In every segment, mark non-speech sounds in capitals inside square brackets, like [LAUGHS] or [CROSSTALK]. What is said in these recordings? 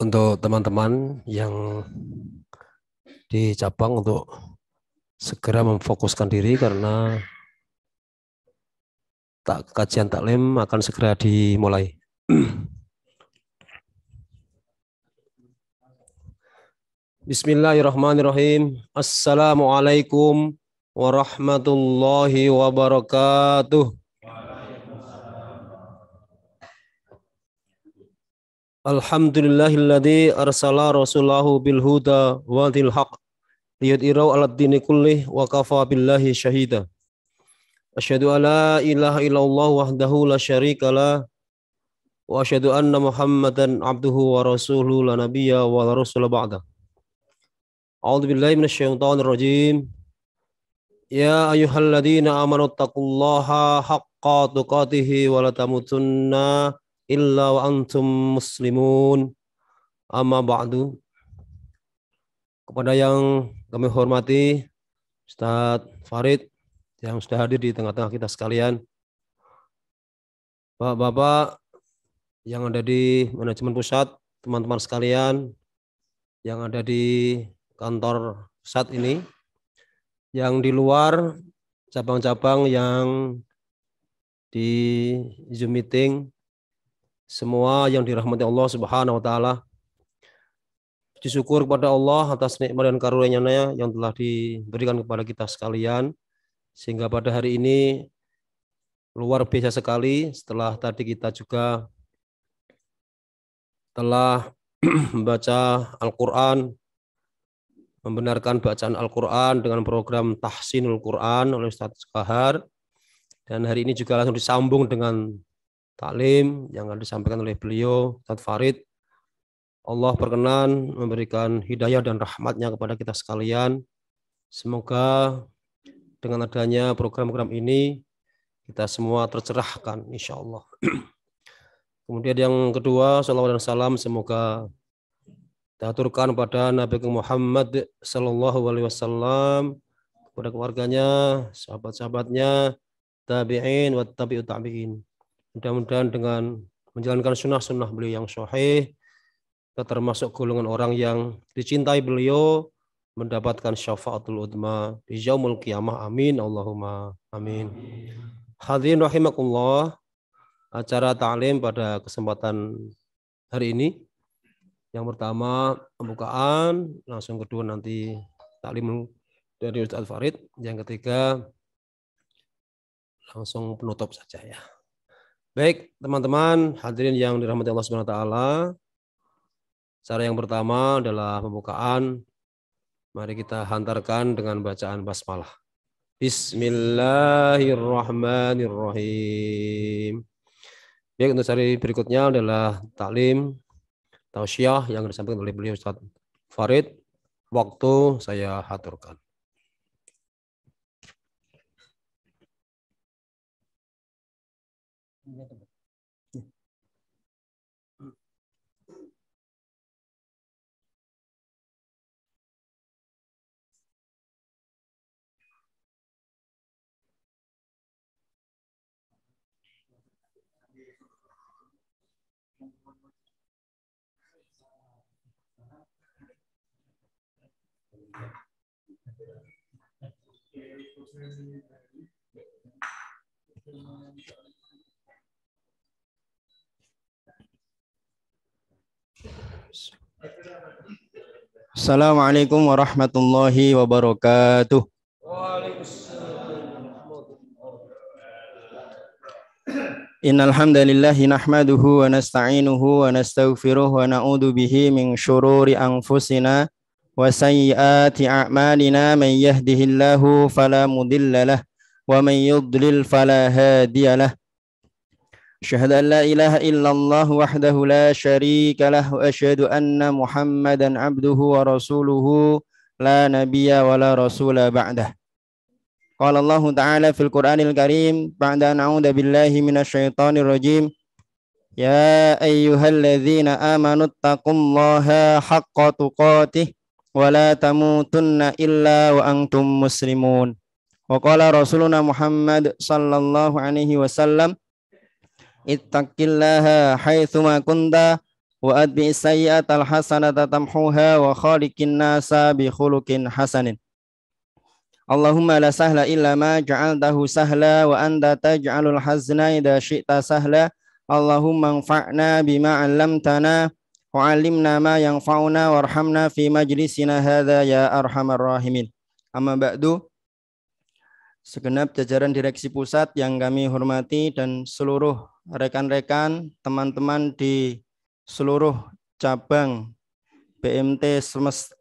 Untuk teman-teman yang di cabang untuk segera memfokuskan diri karena tak kajian taklim akan segera dimulai. [CLEARS THROAT] Bismillahirrahmanirrahim. Assalamualaikum ورحمة الله وبركاته الحمد لله الذي أرسل رسوله بالهدى ودي الحق ليدئروا على الدين كله وكفى بالله شهيدا أشهد أن لا إله إلا الله وحده لا شريك له وأشهد أن محمدا عبده ورسوله لا نبي ولا رسول بعده أعوذ بالله من الشيطان الرجيم يا أيها الذين آمنوا اتقوا الله حق تقاته ولا تموتن إلا وأنتم مسلمون أما بعد kepada yang kami hormati Ustaz Farid yang sudah hadir di tengah-tengah kita sekalian Bapak-bapak yang ada di manajemen pusat teman-teman sekalian yang ada di kantor pusat ini yang di luar cabang-cabang yang di Zoom meeting semua yang dirahmati Allah Subhanahu wa taala. disyukur kepada Allah atas nikmat dan karunia-Nya yang telah diberikan kepada kita sekalian sehingga pada hari ini luar biasa sekali setelah tadi kita juga telah [CLEARS THROAT] membaca Al-Qur'an membenarkan bacaan Al-Quran dengan program Tahsinul Quran oleh Ustaz Kahar. Dan hari ini juga langsung disambung dengan taklim yang akan disampaikan oleh beliau, Ustaz Farid. Allah berkenan memberikan hidayah dan rahmatnya kepada kita sekalian. Semoga dengan adanya program-program ini, kita semua tercerahkan insya Allah. [CLEARS THROAT] Kemudian yang kedua, salam dan salam semoga diaturkan pada Nabi Muhammad Sallallahu Alaihi Wasallam kepada keluarganya, sahabat-sahabatnya, tabi'in wa tabi'u tabi'in. Mudah-mudahan dengan menjalankan sunnah-sunnah beliau yang sahih, kita termasuk golongan orang yang dicintai beliau, mendapatkan syafaatul udma di yaumul kiamah. Amin. Allahumma amin. Hadirin rahimakumullah. Acara ta'lim pada kesempatan hari ini yang pertama pembukaan, langsung kedua nanti taklim dari Ustaz Farid, yang ketiga langsung penutup saja ya. Baik, teman-teman, hadirin yang dirahmati Allah Subhanahu wa taala. Cara yang pertama adalah pembukaan. Mari kita hantarkan dengan bacaan basmalah. Bismillahirrahmanirrahim. Baik, untuk hari berikutnya adalah taklim tausiah yang disampaikan oleh beliau Ustaz Farid waktu saya haturkan. Ini Assalamualaikum warahmatullahi wabarakatuh. Innal hamdalillah wa nasta'inuhu wa nastaghfiruh wa na'udzu bihi min shururi anfusina وسيئات أعمالنا من يهده الله فلا مضل له ومن يضلل فلا هادي له أشهد أن لا إله إلا الله وحده لا شريك له وأشهد أن محمدا عبده ورسوله لا نبي ولا رسول بعده قال الله تعالى في القرآن الكريم بعد أن أعوذ بالله من الشيطان الرجيم يا أيها الذين آمنوا اتقوا الله حق تقاته ولا تموتن إلا وأنتم مسلمون وقال رسولنا محمد صلى الله عليه وسلم اتق الله حيثما كنت وأدب السيئة الحسنة تمحوها وخالق الناس بخلق حسن اللهم لا سهل إلا ما جعلته سهلا وأنت تجعل الحزن إذا شئت سهلا اللهم انفعنا بما علمتنا وعلمنا ما ينفعنا وارحمنا في مجلسنا هذا يا أرحم الراحمين أما بعد segenap jajaran direksi pusat yang kami hormati dan seluruh rekan-rekan, teman-teman di seluruh cabang BMT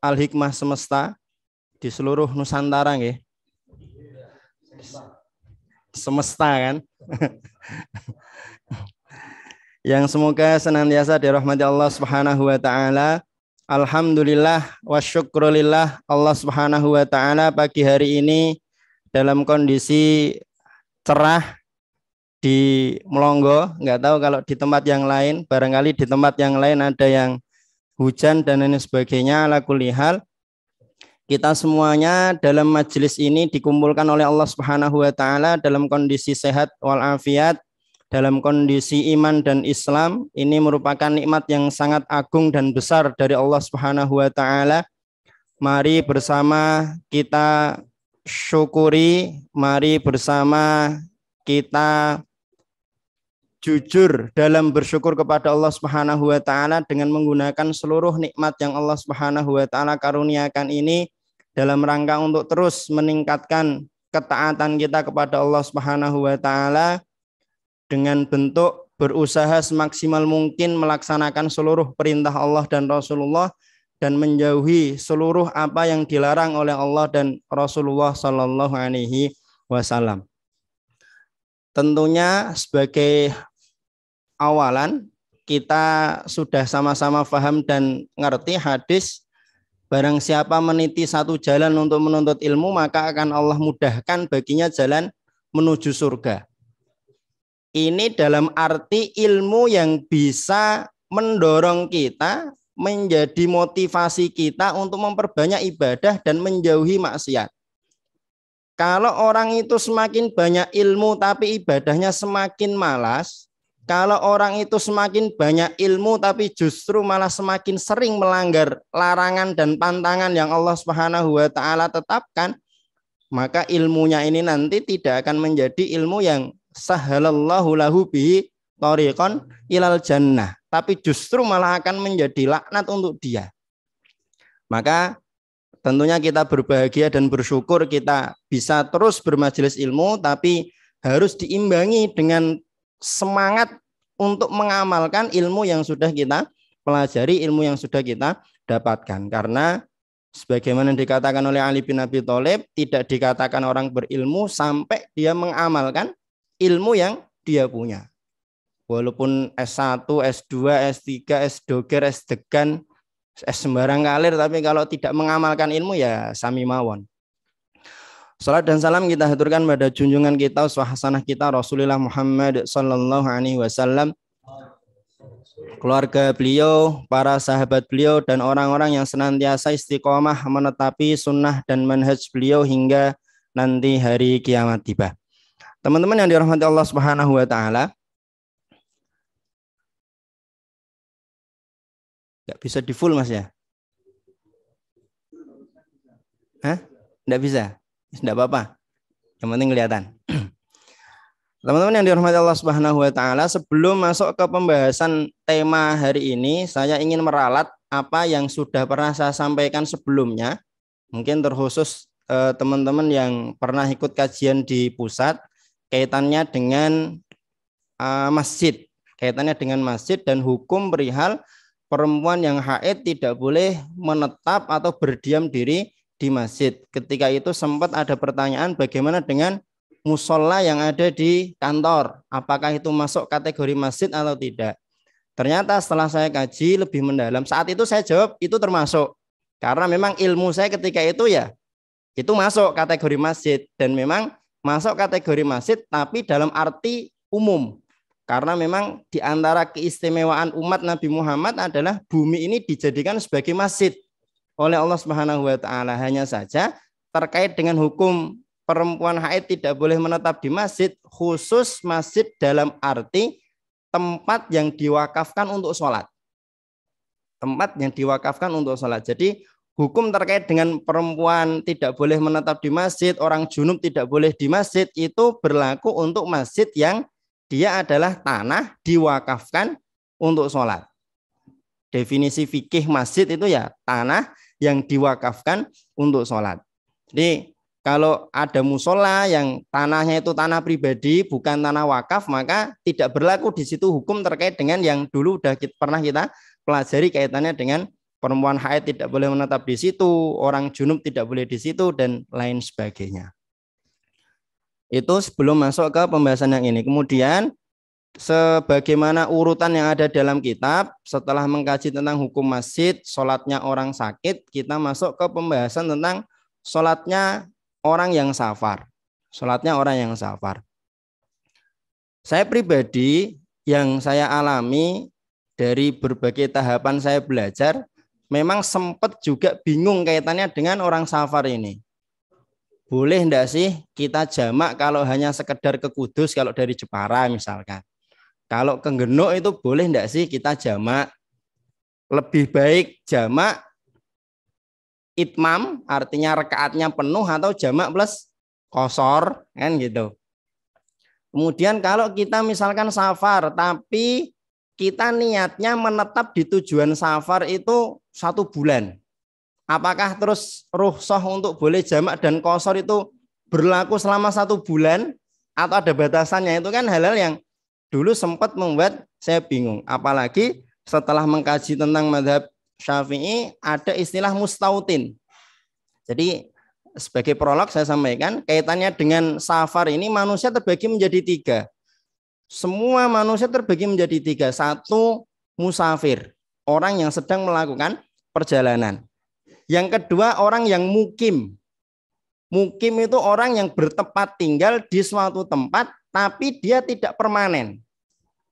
Al Hikmah Semesta di seluruh Nusantara nggih. Semesta kan? [LAUGHS] yang semoga senantiasa dirahmati Allah Subhanahu wa taala. Alhamdulillah wa syukrulillah Allah Subhanahu wa taala pagi hari ini dalam kondisi cerah di Melonggo, nggak tahu kalau di tempat yang lain, barangkali di tempat yang lain ada yang hujan dan lain sebagainya ala kulihal. Kita semuanya dalam majelis ini dikumpulkan oleh Allah Subhanahu wa taala dalam kondisi sehat walafiat dalam kondisi iman dan Islam ini merupakan nikmat yang sangat agung dan besar dari Allah Subhanahu wa taala. Mari bersama kita syukuri, mari bersama kita jujur dalam bersyukur kepada Allah Subhanahu wa taala dengan menggunakan seluruh nikmat yang Allah Subhanahu wa taala karuniakan ini dalam rangka untuk terus meningkatkan ketaatan kita kepada Allah Subhanahu wa taala dengan bentuk berusaha semaksimal mungkin melaksanakan seluruh perintah Allah dan Rasulullah dan menjauhi seluruh apa yang dilarang oleh Allah dan Rasulullah Shallallahu Alaihi Wasallam. Tentunya sebagai awalan kita sudah sama-sama faham dan ngerti hadis Barang siapa meniti satu jalan untuk menuntut ilmu, maka akan Allah mudahkan baginya jalan menuju surga. Ini dalam arti ilmu yang bisa mendorong kita menjadi motivasi kita untuk memperbanyak ibadah dan menjauhi maksiat. Kalau orang itu semakin banyak ilmu tapi ibadahnya semakin malas, kalau orang itu semakin banyak ilmu tapi justru malah semakin sering melanggar larangan dan pantangan yang Allah Subhanahu wa taala tetapkan, maka ilmunya ini nanti tidak akan menjadi ilmu yang sahalallahu lahu bihi tariqan ilal jannah. Tapi justru malah akan menjadi laknat untuk dia. Maka tentunya kita berbahagia dan bersyukur kita bisa terus bermajelis ilmu tapi harus diimbangi dengan semangat untuk mengamalkan ilmu yang sudah kita pelajari, ilmu yang sudah kita dapatkan. Karena sebagaimana dikatakan oleh Ali bin Abi Thalib, tidak dikatakan orang berilmu sampai dia mengamalkan ilmu yang dia punya. Walaupun S1, S2, S3, S doger, S degan, S sembarang kalir, tapi kalau tidak mengamalkan ilmu ya sami mawon. Salat dan salam kita haturkan pada junjungan kita, suhasanah kita Rasulullah Muhammad Sallallahu Alaihi Wasallam, keluarga beliau, para sahabat beliau, dan orang-orang yang senantiasa istiqomah menetapi sunnah dan manhaj beliau hingga nanti hari kiamat tiba. Teman-teman yang dirahmati Allah Subhanahu wa taala, Enggak bisa di full Mas ya? Hah? Enggak bisa. Enggak apa-apa. Yang penting kelihatan. [CLEARS THROAT] Teman-teman yang dirahmati Allah Subhanahu wa taala, sebelum masuk ke pembahasan tema hari ini, saya ingin meralat apa yang sudah pernah saya sampaikan sebelumnya. Mungkin terkhusus eh, teman-teman yang pernah ikut kajian di pusat kaitannya dengan uh, masjid, kaitannya dengan masjid dan hukum perihal perempuan yang haid tidak boleh menetap atau berdiam diri di masjid. Ketika itu sempat ada pertanyaan bagaimana dengan musola yang ada di kantor, apakah itu masuk kategori masjid atau tidak. Ternyata setelah saya kaji lebih mendalam, saat itu saya jawab itu termasuk. Karena memang ilmu saya ketika itu ya, itu masuk kategori masjid. Dan memang masuk kategori masjid tapi dalam arti umum. Karena memang di antara keistimewaan umat Nabi Muhammad adalah bumi ini dijadikan sebagai masjid oleh Allah Subhanahu wa taala. Hanya saja terkait dengan hukum perempuan haid tidak boleh menetap di masjid, khusus masjid dalam arti tempat yang diwakafkan untuk sholat. Tempat yang diwakafkan untuk sholat. Jadi hukum terkait dengan perempuan tidak boleh menetap di masjid, orang junub tidak boleh di masjid, itu berlaku untuk masjid yang dia adalah tanah diwakafkan untuk sholat. Definisi fikih masjid itu ya tanah yang diwakafkan untuk sholat. Jadi kalau ada musola yang tanahnya itu tanah pribadi bukan tanah wakaf maka tidak berlaku di situ hukum terkait dengan yang dulu udah pernah kita pelajari kaitannya dengan perempuan haid tidak boleh menetap di situ, orang junub tidak boleh di situ, dan lain sebagainya. Itu sebelum masuk ke pembahasan yang ini. Kemudian, sebagaimana urutan yang ada dalam kitab, setelah mengkaji tentang hukum masjid, sholatnya orang sakit, kita masuk ke pembahasan tentang sholatnya orang yang safar. Sholatnya orang yang safar. Saya pribadi, yang saya alami dari berbagai tahapan saya belajar, memang sempat juga bingung kaitannya dengan orang safar ini. Boleh enggak sih kita jamak kalau hanya sekedar ke Kudus kalau dari Jepara misalkan. Kalau ke Genuk itu boleh enggak sih kita jamak? Lebih baik jamak itmam artinya rekaatnya penuh atau jamak plus kosor kan gitu. Kemudian kalau kita misalkan safar tapi kita niatnya menetap di tujuan safar itu satu bulan. Apakah terus ruhsoh untuk boleh jamak dan kosor itu berlaku selama satu bulan atau ada batasannya? Itu kan halal yang dulu sempat membuat saya bingung. Apalagi setelah mengkaji tentang madhab syafi'i ada istilah mustautin. Jadi sebagai prolog saya sampaikan kaitannya dengan safar ini manusia terbagi menjadi tiga. Semua manusia terbagi menjadi tiga. Satu, musafir. Orang yang sedang melakukan perjalanan. Yang kedua, orang yang mukim. Mukim itu orang yang bertempat tinggal di suatu tempat, tapi dia tidak permanen.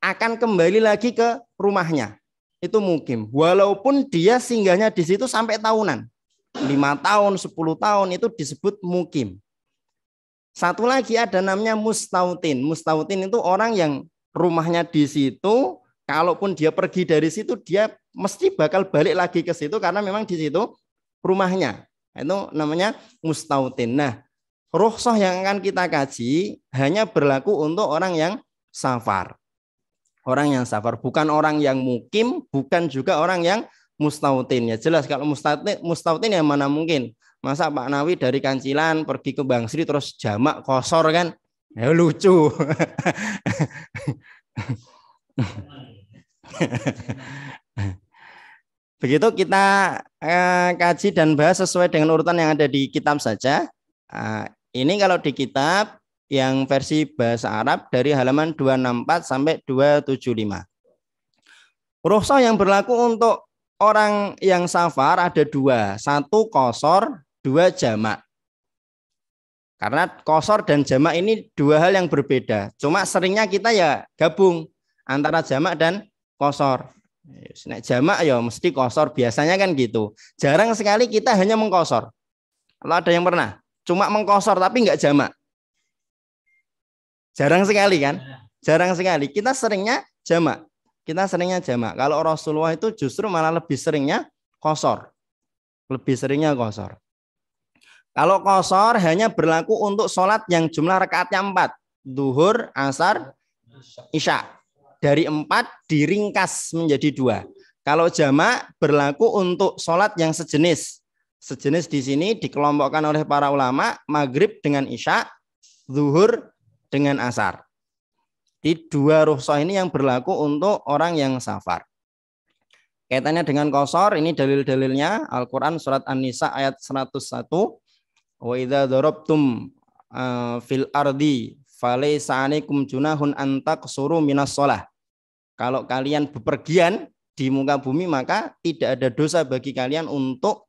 Akan kembali lagi ke rumahnya. Itu mukim. Walaupun dia singgahnya di situ sampai tahunan. lima tahun, sepuluh tahun itu disebut mukim. Satu lagi ada namanya mustautin. Mustautin itu orang yang rumahnya di situ, kalaupun dia pergi dari situ dia mesti bakal balik lagi ke situ karena memang di situ rumahnya. Itu namanya mustautin. Nah, rohsoh yang akan kita kaji hanya berlaku untuk orang yang safar. Orang yang safar bukan orang yang mukim, bukan juga orang yang mustautin. Ya jelas kalau mustautin mustautin yang mana mungkin Masa Pak Nawi dari Kancilan pergi ke Bang Sri terus jamak kosor kan? Ya lucu. [LAUGHS] Begitu kita eh, kaji dan bahas sesuai dengan urutan yang ada di kitab saja. Eh, ini kalau di kitab yang versi bahasa Arab dari halaman 264 sampai 275. Rukhsah yang berlaku untuk orang yang safar ada dua. Satu kosor, dua jamak. Karena kosor dan jamak ini dua hal yang berbeda. Cuma seringnya kita ya gabung antara jamak dan kosor. Nek jamak ya mesti kosor. Biasanya kan gitu. Jarang sekali kita hanya mengkosor. Kalau ada yang pernah? Cuma mengkosor tapi nggak jamak. Jarang sekali kan? Iya. Jarang sekali. Kita seringnya jamak. Kita seringnya jamak. Kalau Rasulullah itu justru malah lebih seringnya kosor. Lebih seringnya kosor. Kalau kosor hanya berlaku untuk sholat yang jumlah rakaatnya empat. Duhur, asar, isya. Dari empat diringkas menjadi dua. Kalau jamak berlaku untuk sholat yang sejenis. Sejenis di sini dikelompokkan oleh para ulama maghrib dengan isya, duhur dengan asar. Di dua ruhsoh ini yang berlaku untuk orang yang safar. Kaitannya dengan kosor, ini dalil-dalilnya Al-Quran surat An-Nisa ayat 101, Wa idza darabtum eh, fil ardi falaysa alaikum junahun taqsuru minas shalah. Kalau kalian bepergian di muka bumi maka tidak ada dosa bagi kalian untuk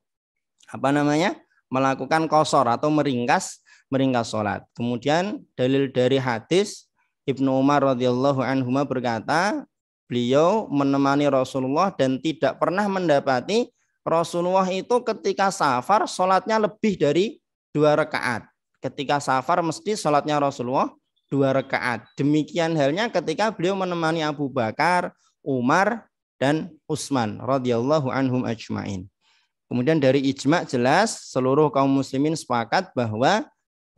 apa namanya? melakukan kosor atau meringkas meringkas salat. Kemudian dalil dari hadis Ibnu Umar radhiyallahu anhu berkata, beliau menemani Rasulullah dan tidak pernah mendapati Rasulullah itu ketika safar salatnya lebih dari dua rakaat. Ketika safar mesti sholatnya Rasulullah dua rakaat. Demikian halnya ketika beliau menemani Abu Bakar, Umar, dan Utsman radhiyallahu anhum ajmain. Kemudian dari ijma jelas seluruh kaum muslimin sepakat bahwa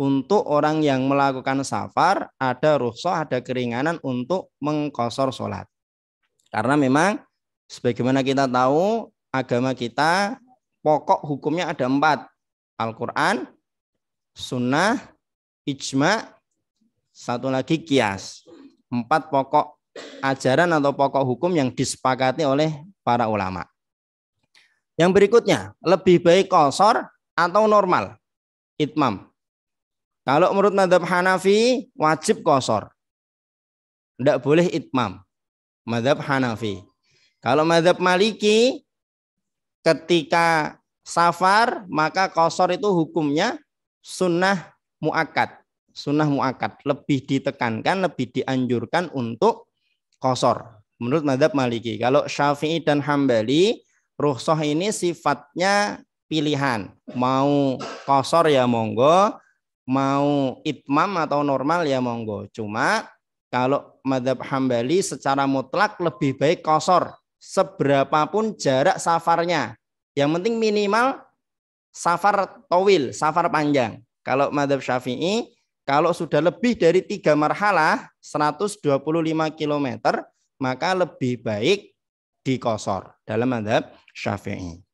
untuk orang yang melakukan safar ada rukhsah, ada keringanan untuk mengkosor sholat. Karena memang sebagaimana kita tahu agama kita pokok hukumnya ada empat. Al-Quran, sunnah, ijma, satu lagi kias. Empat pokok ajaran atau pokok hukum yang disepakati oleh para ulama. Yang berikutnya, lebih baik kosor atau normal? Itmam. Kalau menurut madhab Hanafi, wajib kosor. Tidak boleh itmam. Madhab Hanafi. Kalau madhab Maliki, ketika safar, maka kosor itu hukumnya sunnah muakat. Sunnah muakat lebih ditekankan, lebih dianjurkan untuk kosor. Menurut madhab maliki. Kalau syafi'i dan hambali, ruhsoh ini sifatnya pilihan. Mau kosor ya monggo, mau itmam atau normal ya monggo. Cuma kalau madhab hambali secara mutlak lebih baik kosor. Seberapapun jarak safarnya. Yang penting minimal safar towil, safar panjang. Kalau madhab syafi'i, kalau sudah lebih dari tiga marhalah, 125 km, maka lebih baik dikosor dalam madhab syafi'i.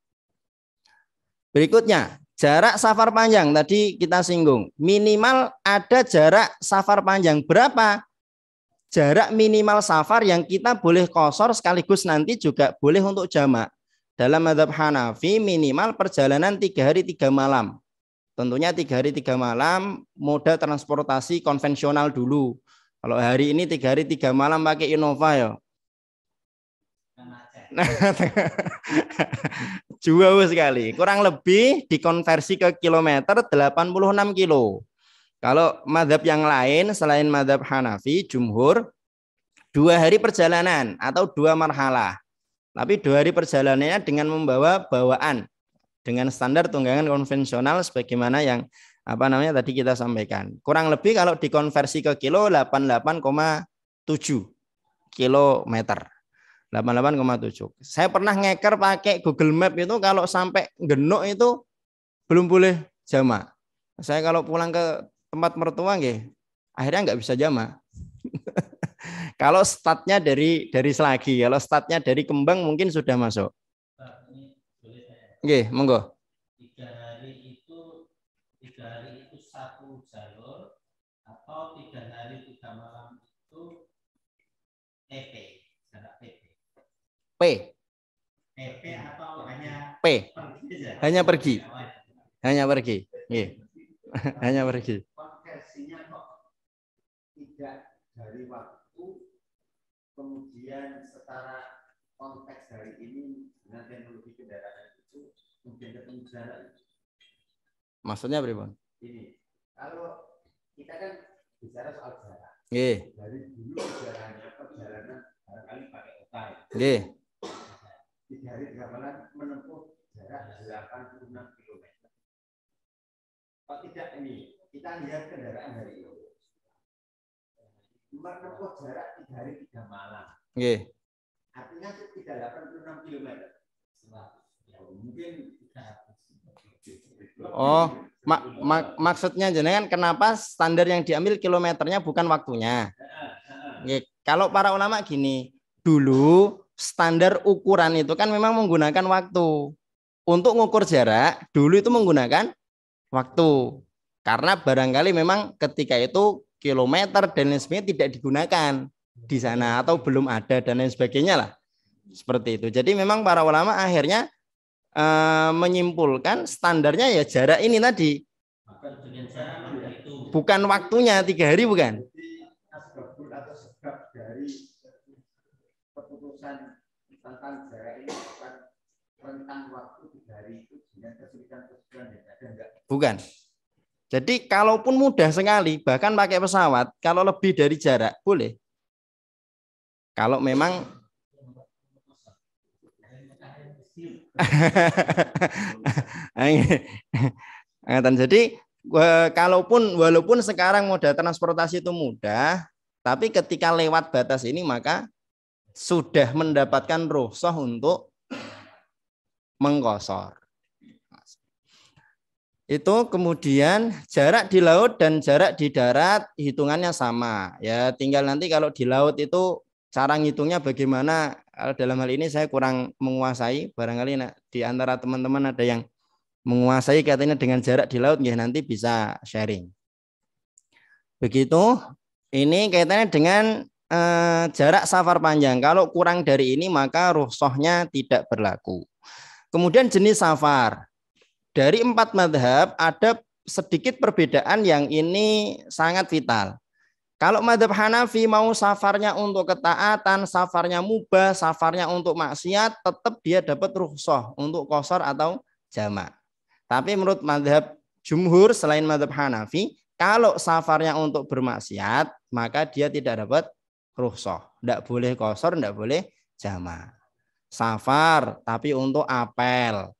Berikutnya, jarak safar panjang tadi kita singgung. Minimal ada jarak safar panjang. Berapa? Jarak minimal safar yang kita boleh kosor sekaligus nanti juga boleh untuk jamak dalam madhab Hanafi minimal perjalanan tiga hari tiga malam. Tentunya tiga hari tiga malam moda transportasi konvensional dulu. Kalau hari ini tiga hari tiga malam pakai Innova ya. [LAUGHS] Jauh sekali. Kurang lebih dikonversi ke kilometer 86 kilo. Kalau madhab yang lain selain madhab Hanafi, Jumhur, dua hari perjalanan atau dua marhalah. Tapi dua hari perjalanannya dengan membawa bawaan dengan standar tunggangan konvensional sebagaimana yang apa namanya tadi kita sampaikan. Kurang lebih kalau dikonversi ke kilo 88,7 kilometer. 88,7. Saya pernah ngeker pakai Google Map itu kalau sampai genok itu belum boleh jama. Saya kalau pulang ke tempat mertua nggih, akhirnya nggak bisa jama. Kalau statnya dari dari selagi, kalau statnya dari kembang mungkin sudah masuk. Oke, monggo. Tiga hari itu tiga hari itu satu jalur atau tiga hari tiga malam itu TP PP. P. PP atau hanya P. Pergi Hanya pergi. Hanya pergi. Oke. [LAUGHS] Hanya pergi. Konversinya kok tidak dari waktu kemudian setara konteks dari ini dengan teknologi kendaraan itu mungkin ketemu jalan. Maksudnya apa, Ini kalau kita kan bicara soal jalan. Nggih. Dari dulu sejarahnya perjalanan barangkali pakai otak. Ya. Nggih. Tiga hari tiga menempuh jarak 86 km. Kalau tidak ini kita lihat kendaraan hari ini menempuh jarak hari tiga malam. Oke. Okay. Artinya tidak 86 km. Ya, mungkin Oh, mak mak maksudnya jenengan kenapa standar yang diambil kilometernya bukan waktunya? Oke, Kalau para ulama gini, dulu standar ukuran itu kan memang menggunakan waktu. Untuk mengukur jarak, dulu itu menggunakan waktu. Karena barangkali memang ketika itu kilometer dan lain sebagainya tidak digunakan di iya. sana atau belum ada dan lain sebagainya lah seperti itu. Jadi memang para ulama akhirnya e, menyimpulkan standarnya ya jarak ini tadi bukan waktunya tiga hari bukan? Ya. Bukan. Jadi kalaupun mudah sekali, bahkan pakai pesawat, kalau lebih dari jarak boleh. Kalau memang [LAUGHS] jadi eh, kalaupun walaupun sekarang moda transportasi itu mudah, tapi ketika lewat batas ini maka sudah mendapatkan rusuh untuk mengkosor. Itu kemudian jarak di laut dan jarak di darat hitungannya sama. Ya, tinggal nanti kalau di laut itu cara ngitungnya bagaimana eh, dalam hal ini saya kurang menguasai barangkali di antara teman-teman ada yang menguasai katanya dengan jarak di laut ya nanti bisa sharing. Begitu. Ini kaitannya dengan eh, jarak safar panjang. Kalau kurang dari ini maka ruhsohnya tidak berlaku. Kemudian jenis safar. Dari empat madhab ada sedikit perbedaan yang ini sangat vital. Kalau madhab Hanafi mau safarnya untuk ketaatan, safarnya mubah, safarnya untuk maksiat, tetap dia dapat rukhsah untuk kosor atau jamak. Tapi menurut madhab jumhur selain madhab Hanafi, kalau safarnya untuk bermaksiat, maka dia tidak dapat rukhsah. Tidak boleh kosor, tidak boleh jamak. Safar, tapi untuk apel.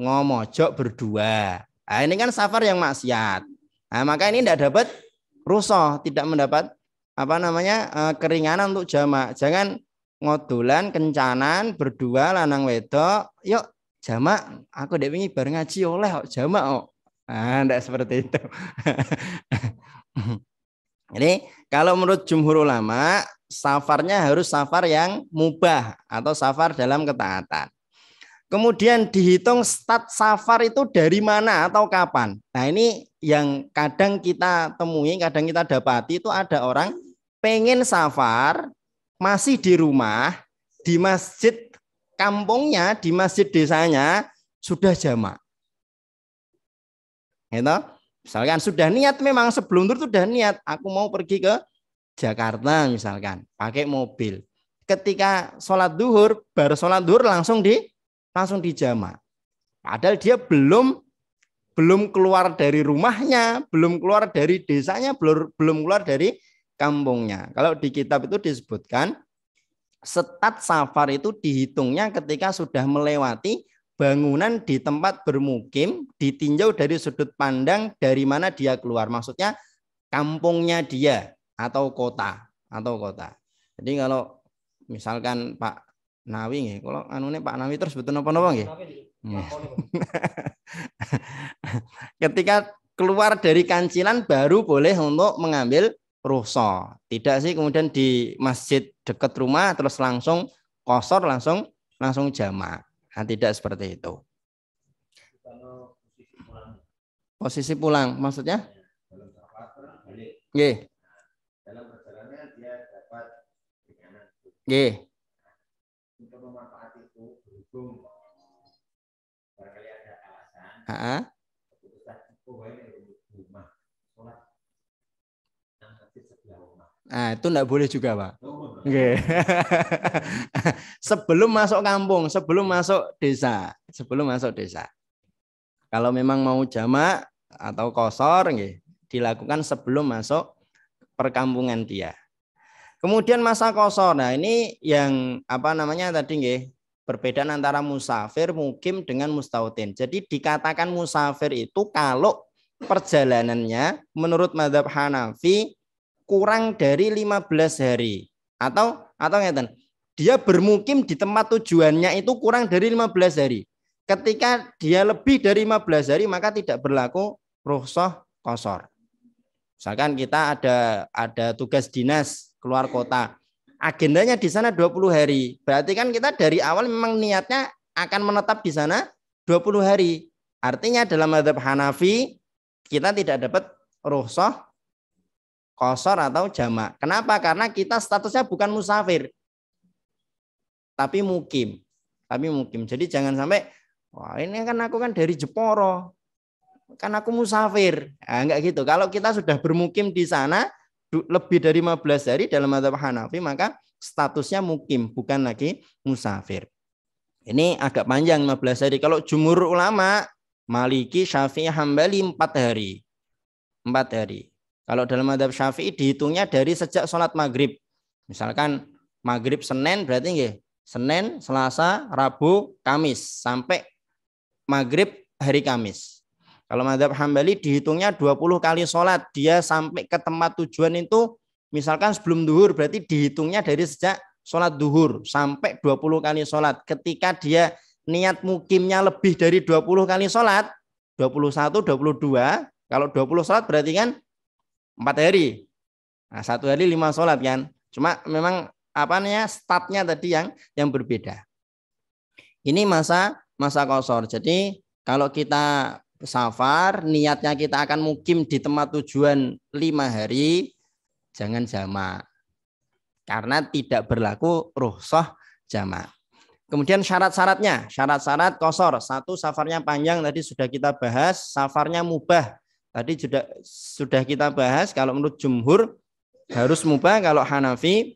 Ngomojok berdua. Nah, ini kan safar yang maksiat. Nah, maka ini tidak dapat rusoh tidak mendapat apa namanya eh, keringanan untuk jamak. Jangan ngodulan kencanan berdua lanang wedok, yuk jamak aku dek ini bareng ngaji oleh jamak kok. Ah, tidak seperti itu. [LAUGHS] Jadi kalau menurut jumhur ulama, safarnya harus safar yang mubah atau safar dalam ketaatan. Kemudian dihitung stat safar itu dari mana atau kapan. Nah ini yang kadang kita temui, kadang kita dapati itu ada orang pengen safar, masih di rumah, di masjid kampungnya, di masjid desanya, sudah jamak. Gitu? Misalkan sudah niat memang sebelum itu sudah niat, aku mau pergi ke Jakarta misalkan, pakai mobil. Ketika sholat duhur, baru sholat duhur langsung di langsung dijama. Padahal dia belum belum keluar dari rumahnya, belum keluar dari desanya, belum belum keluar dari kampungnya. Kalau di kitab itu disebutkan setat safar itu dihitungnya ketika sudah melewati bangunan di tempat bermukim, ditinjau dari sudut pandang dari mana dia keluar. Maksudnya kampungnya dia atau kota atau kota. Jadi kalau misalkan Pak Nawi nggih. Kula anune Pak Nawi terus betul napa-napa nggih. [LAUGHS] Ketika keluar dari kancilan baru boleh untuk mengambil rusa. Tidak sih kemudian di masjid dekat rumah terus langsung kosor langsung langsung jamak. Nah, tidak seperti itu. Posisi pulang maksudnya? Nggih. Dalam perjalanan dia dapat Nggih. Nah, itu enggak boleh juga, Pak. Okay. [LAUGHS] sebelum masuk kampung, sebelum masuk desa, sebelum masuk desa. Kalau memang mau jamak atau kosor, okay, dilakukan sebelum masuk perkampungan dia. Kemudian masa kosor. Nah, ini yang apa namanya tadi okay, Perbedaan antara musafir, mukim dengan mustautin. Jadi dikatakan musafir itu kalau perjalanannya menurut madhab Hanafi kurang dari 15 hari. Atau atau ngeten, dia bermukim di tempat tujuannya itu kurang dari 15 hari. Ketika dia lebih dari 15 hari maka tidak berlaku rukhsah kosor. Misalkan kita ada ada tugas dinas keluar kota agendanya di sana 20 hari. Berarti kan kita dari awal memang niatnya akan menetap di sana 20 hari. Artinya dalam madhab Hanafi kita tidak dapat rukhsah kosor atau jamak. Kenapa? Karena kita statusnya bukan musafir. Tapi mukim. Tapi mukim. Jadi jangan sampai wah ini kan aku kan dari Jeporo. Kan aku musafir. Nah, enggak gitu. Kalau kita sudah bermukim di sana, lebih dari 15 hari dalam mazhab Hanafi maka statusnya mukim bukan lagi musafir. Ini agak panjang 15 hari. Kalau jumur ulama Maliki, Syafi'i, Hambali 4 hari. 4 hari. Kalau dalam madhab Syafi'i dihitungnya dari sejak sholat maghrib. Misalkan maghrib Senin berarti nggih Senin, Selasa, Rabu, Kamis sampai maghrib hari Kamis. Kalau madhab Hambali dihitungnya 20 kali sholat. Dia sampai ke tempat tujuan itu misalkan sebelum duhur. Berarti dihitungnya dari sejak sholat duhur sampai 20 kali sholat. Ketika dia niat mukimnya lebih dari 20 kali sholat, 21, 22. Kalau 20 sholat berarti kan 4 hari. Nah, satu hari 5 sholat kan. Cuma memang apa namanya statnya tadi yang yang berbeda. Ini masa masa kosor. Jadi kalau kita safar, niatnya kita akan mukim di tempat tujuan lima hari, jangan jama' Karena tidak berlaku ruhsah jama' Kemudian syarat-syaratnya, syarat-syarat kosor. Satu, safarnya panjang, tadi sudah kita bahas. Safarnya mubah, tadi sudah, sudah kita bahas. Kalau menurut jumhur, harus mubah. Kalau Hanafi,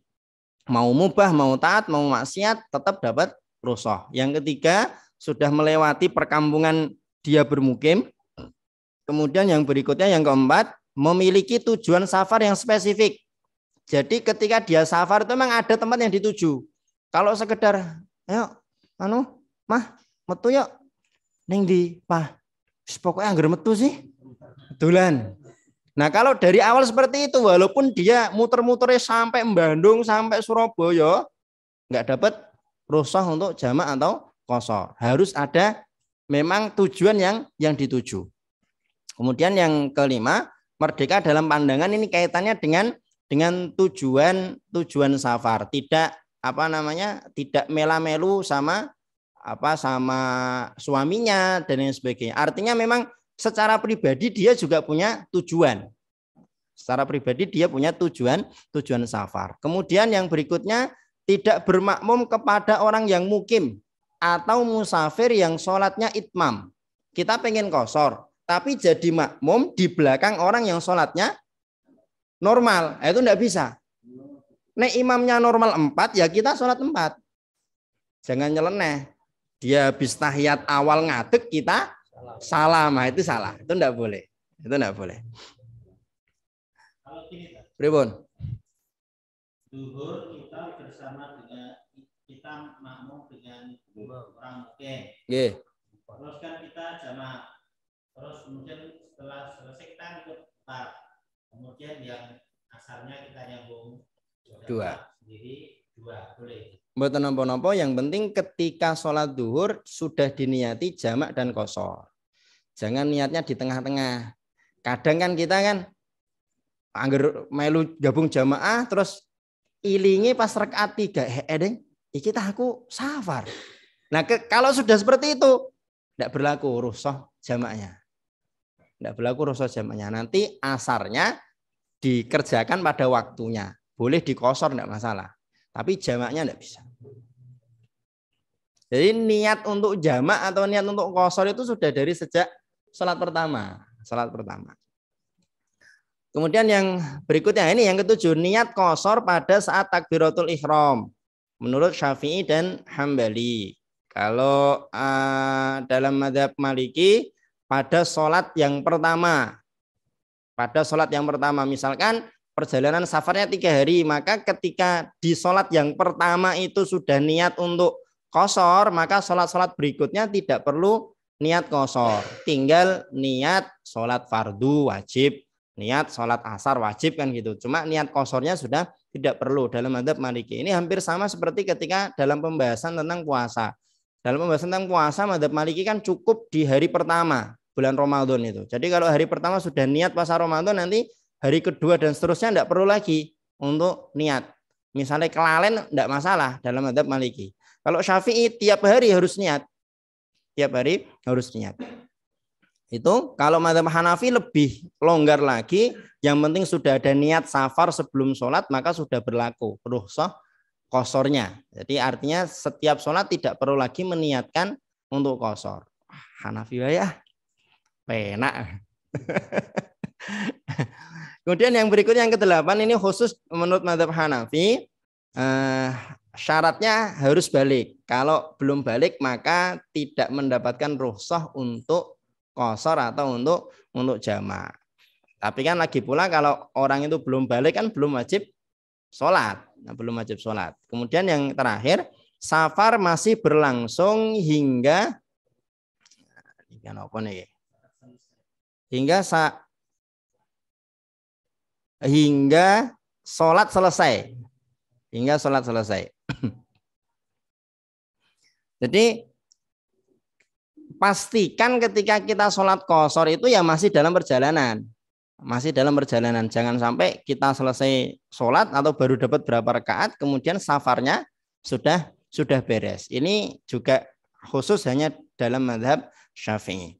mau mubah, mau taat, mau maksiat, tetap dapat rusuh. Yang ketiga, sudah melewati perkampungan dia bermukim. Kemudian yang berikutnya yang keempat, memiliki tujuan safar yang spesifik. Jadi ketika dia safar itu memang ada tempat yang dituju. Kalau sekedar, ayo, anu, mah, metu yuk, neng di, pah, pokoknya anggar metu sih, betulan. Nah kalau dari awal seperti itu, walaupun dia muter muter sampai Bandung, sampai Surabaya, nggak dapat rusak untuk jamak atau kosong, Harus ada memang tujuan yang yang dituju. Kemudian yang kelima, merdeka dalam pandangan ini kaitannya dengan dengan tujuan tujuan safar, tidak apa namanya? tidak melamelu sama apa sama suaminya dan lain sebagainya. Artinya memang secara pribadi dia juga punya tujuan. Secara pribadi dia punya tujuan tujuan safar. Kemudian yang berikutnya tidak bermakmum kepada orang yang mukim atau musafir yang sholatnya itmam. Kita pengen kosor, tapi jadi makmum di belakang orang yang sholatnya normal. Nah, itu tidak bisa. Nek imamnya normal 4, ya kita sholat empat Jangan nyeleneh. Dia habis tahiyat awal ngadek, kita salah Nah, itu salah. Itu tidak boleh. Itu tidak boleh. Pribun. Duhur kita bersama dengan kita makmum dengan iya. orang oke? Yeah. Terus kan kita jamaah. Terus kemudian setelah selesai kita ikut tar. Kemudian yang asarnya kita nyambung dua sendiri dua boleh. Mboten nopo-nopo, yang penting ketika sholat duhur sudah diniati jamak dan kosor. Jangan niatnya di tengah-tengah. Kadang kan kita kan angger melu gabung jamaah terus ilingi pas rekat tiga edeng eh, eh, Ya kita aku safar. Nah, ke, kalau sudah seperti itu, tidak berlaku rusuh jamaknya. Tidak berlaku rusuh jamaknya. Nanti asarnya dikerjakan pada waktunya. Boleh dikosor, tidak masalah. Tapi jamaknya tidak bisa. Jadi niat untuk jamak atau niat untuk kosor itu sudah dari sejak sholat pertama. Sholat pertama. Kemudian yang berikutnya ini yang ketujuh niat kosor pada saat takbiratul ihram menurut Syafi'i dan Hambali. Kalau uh, dalam madhab Maliki, pada sholat yang pertama, pada sholat yang pertama, misalkan perjalanan safarnya tiga hari, maka ketika di sholat yang pertama itu sudah niat untuk kosor, maka sholat-sholat berikutnya tidak perlu niat kosor. Tinggal niat sholat fardu wajib, niat sholat asar wajib kan gitu. Cuma niat kosornya sudah tidak perlu dalam adab maliki. Ini hampir sama seperti ketika dalam pembahasan tentang puasa. Dalam pembahasan tentang puasa, madhab maliki kan cukup di hari pertama bulan Ramadan itu. Jadi kalau hari pertama sudah niat puasa Ramadan, nanti hari kedua dan seterusnya tidak perlu lagi untuk niat. Misalnya kelalen tidak masalah dalam adab maliki. Kalau syafi'i tiap hari harus niat. Tiap hari harus niat. Itu kalau madhab Hanafi lebih longgar lagi, yang penting sudah ada niat safar sebelum sholat maka sudah berlaku ruhsah kosornya. Jadi artinya setiap sholat tidak perlu lagi meniatkan untuk kosor. Hanafi ya, penak. [LAUGHS] Kemudian yang berikutnya yang kedelapan ini khusus menurut madhab Hanafi eh, syaratnya harus balik. Kalau belum balik maka tidak mendapatkan ruhsah untuk kosor atau untuk untuk jamaah Tapi kan lagi pula kalau orang itu belum balik kan belum wajib sholat, nah, belum wajib sholat. Kemudian yang terakhir, safar masih berlangsung hingga hingga sa, hingga sholat selesai, hingga sholat selesai. [CLEARS THROAT] Jadi pastikan ketika kita sholat kosor itu ya masih dalam perjalanan. Masih dalam perjalanan. Jangan sampai kita selesai sholat atau baru dapat berapa rekaat, kemudian safarnya sudah sudah beres. Ini juga khusus hanya dalam madhab syafi'i.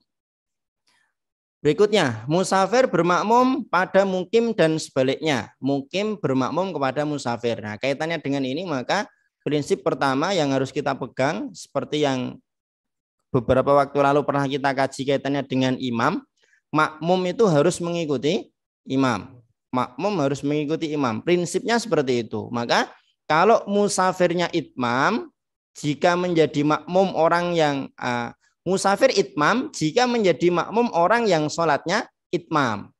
Berikutnya, musafir bermakmum pada mukim dan sebaliknya. Mukim bermakmum kepada musafir. Nah, kaitannya dengan ini maka prinsip pertama yang harus kita pegang seperti yang beberapa waktu lalu pernah kita kaji kaitannya dengan imam, makmum itu harus mengikuti imam. Makmum harus mengikuti imam. Prinsipnya seperti itu. Maka kalau musafirnya itmam, jika menjadi makmum orang yang uh, musafir itmam, jika menjadi makmum orang yang sholatnya itmam.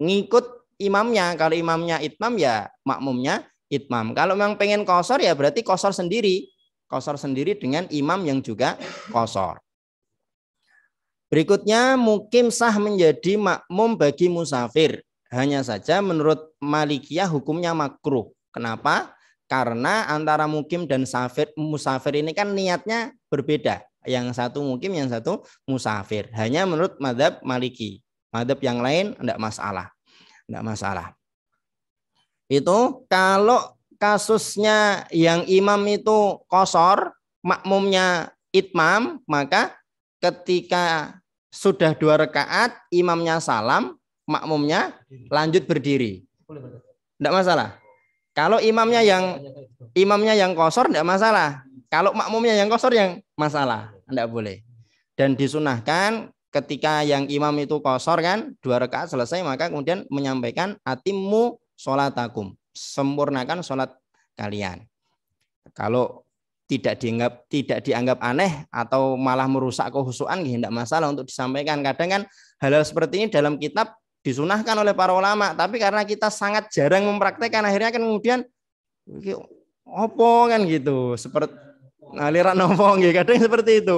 Ngikut imamnya, kalau imamnya itmam ya makmumnya itmam. Kalau memang pengen kosor ya berarti kosor sendiri kosor sendiri dengan imam yang juga kosor. Berikutnya mukim sah menjadi makmum bagi musafir. Hanya saja menurut Malikiyah hukumnya makruh. Kenapa? Karena antara mukim dan safir, musafir ini kan niatnya berbeda. Yang satu mukim, yang satu musafir. Hanya menurut madhab Maliki. Madhab yang lain tidak masalah. Tidak masalah. Itu kalau kasusnya yang imam itu kosor, makmumnya itmam, maka ketika sudah dua rekaat, imamnya salam, makmumnya lanjut berdiri. Tidak masalah. Kalau imamnya yang iya, gitu. imamnya yang kosor tidak masalah. Kalau makmumnya yang kosor yang masalah, tidak boleh. Dan disunahkan ketika yang imam itu kosor kan dua rakaat selesai maka kemudian menyampaikan atimu sholatakum sempurnakan sholat kalian. Kalau tidak dianggap tidak dianggap aneh atau malah merusak kehusuan tidak ya masalah untuk disampaikan. Kadang kan hal-hal seperti ini dalam kitab disunahkan oleh para ulama, tapi karena kita sangat jarang mempraktekkan akhirnya kan kemudian opo kan gitu, seperti aliran opo [LAUGHS] gitu. Kadang seperti itu.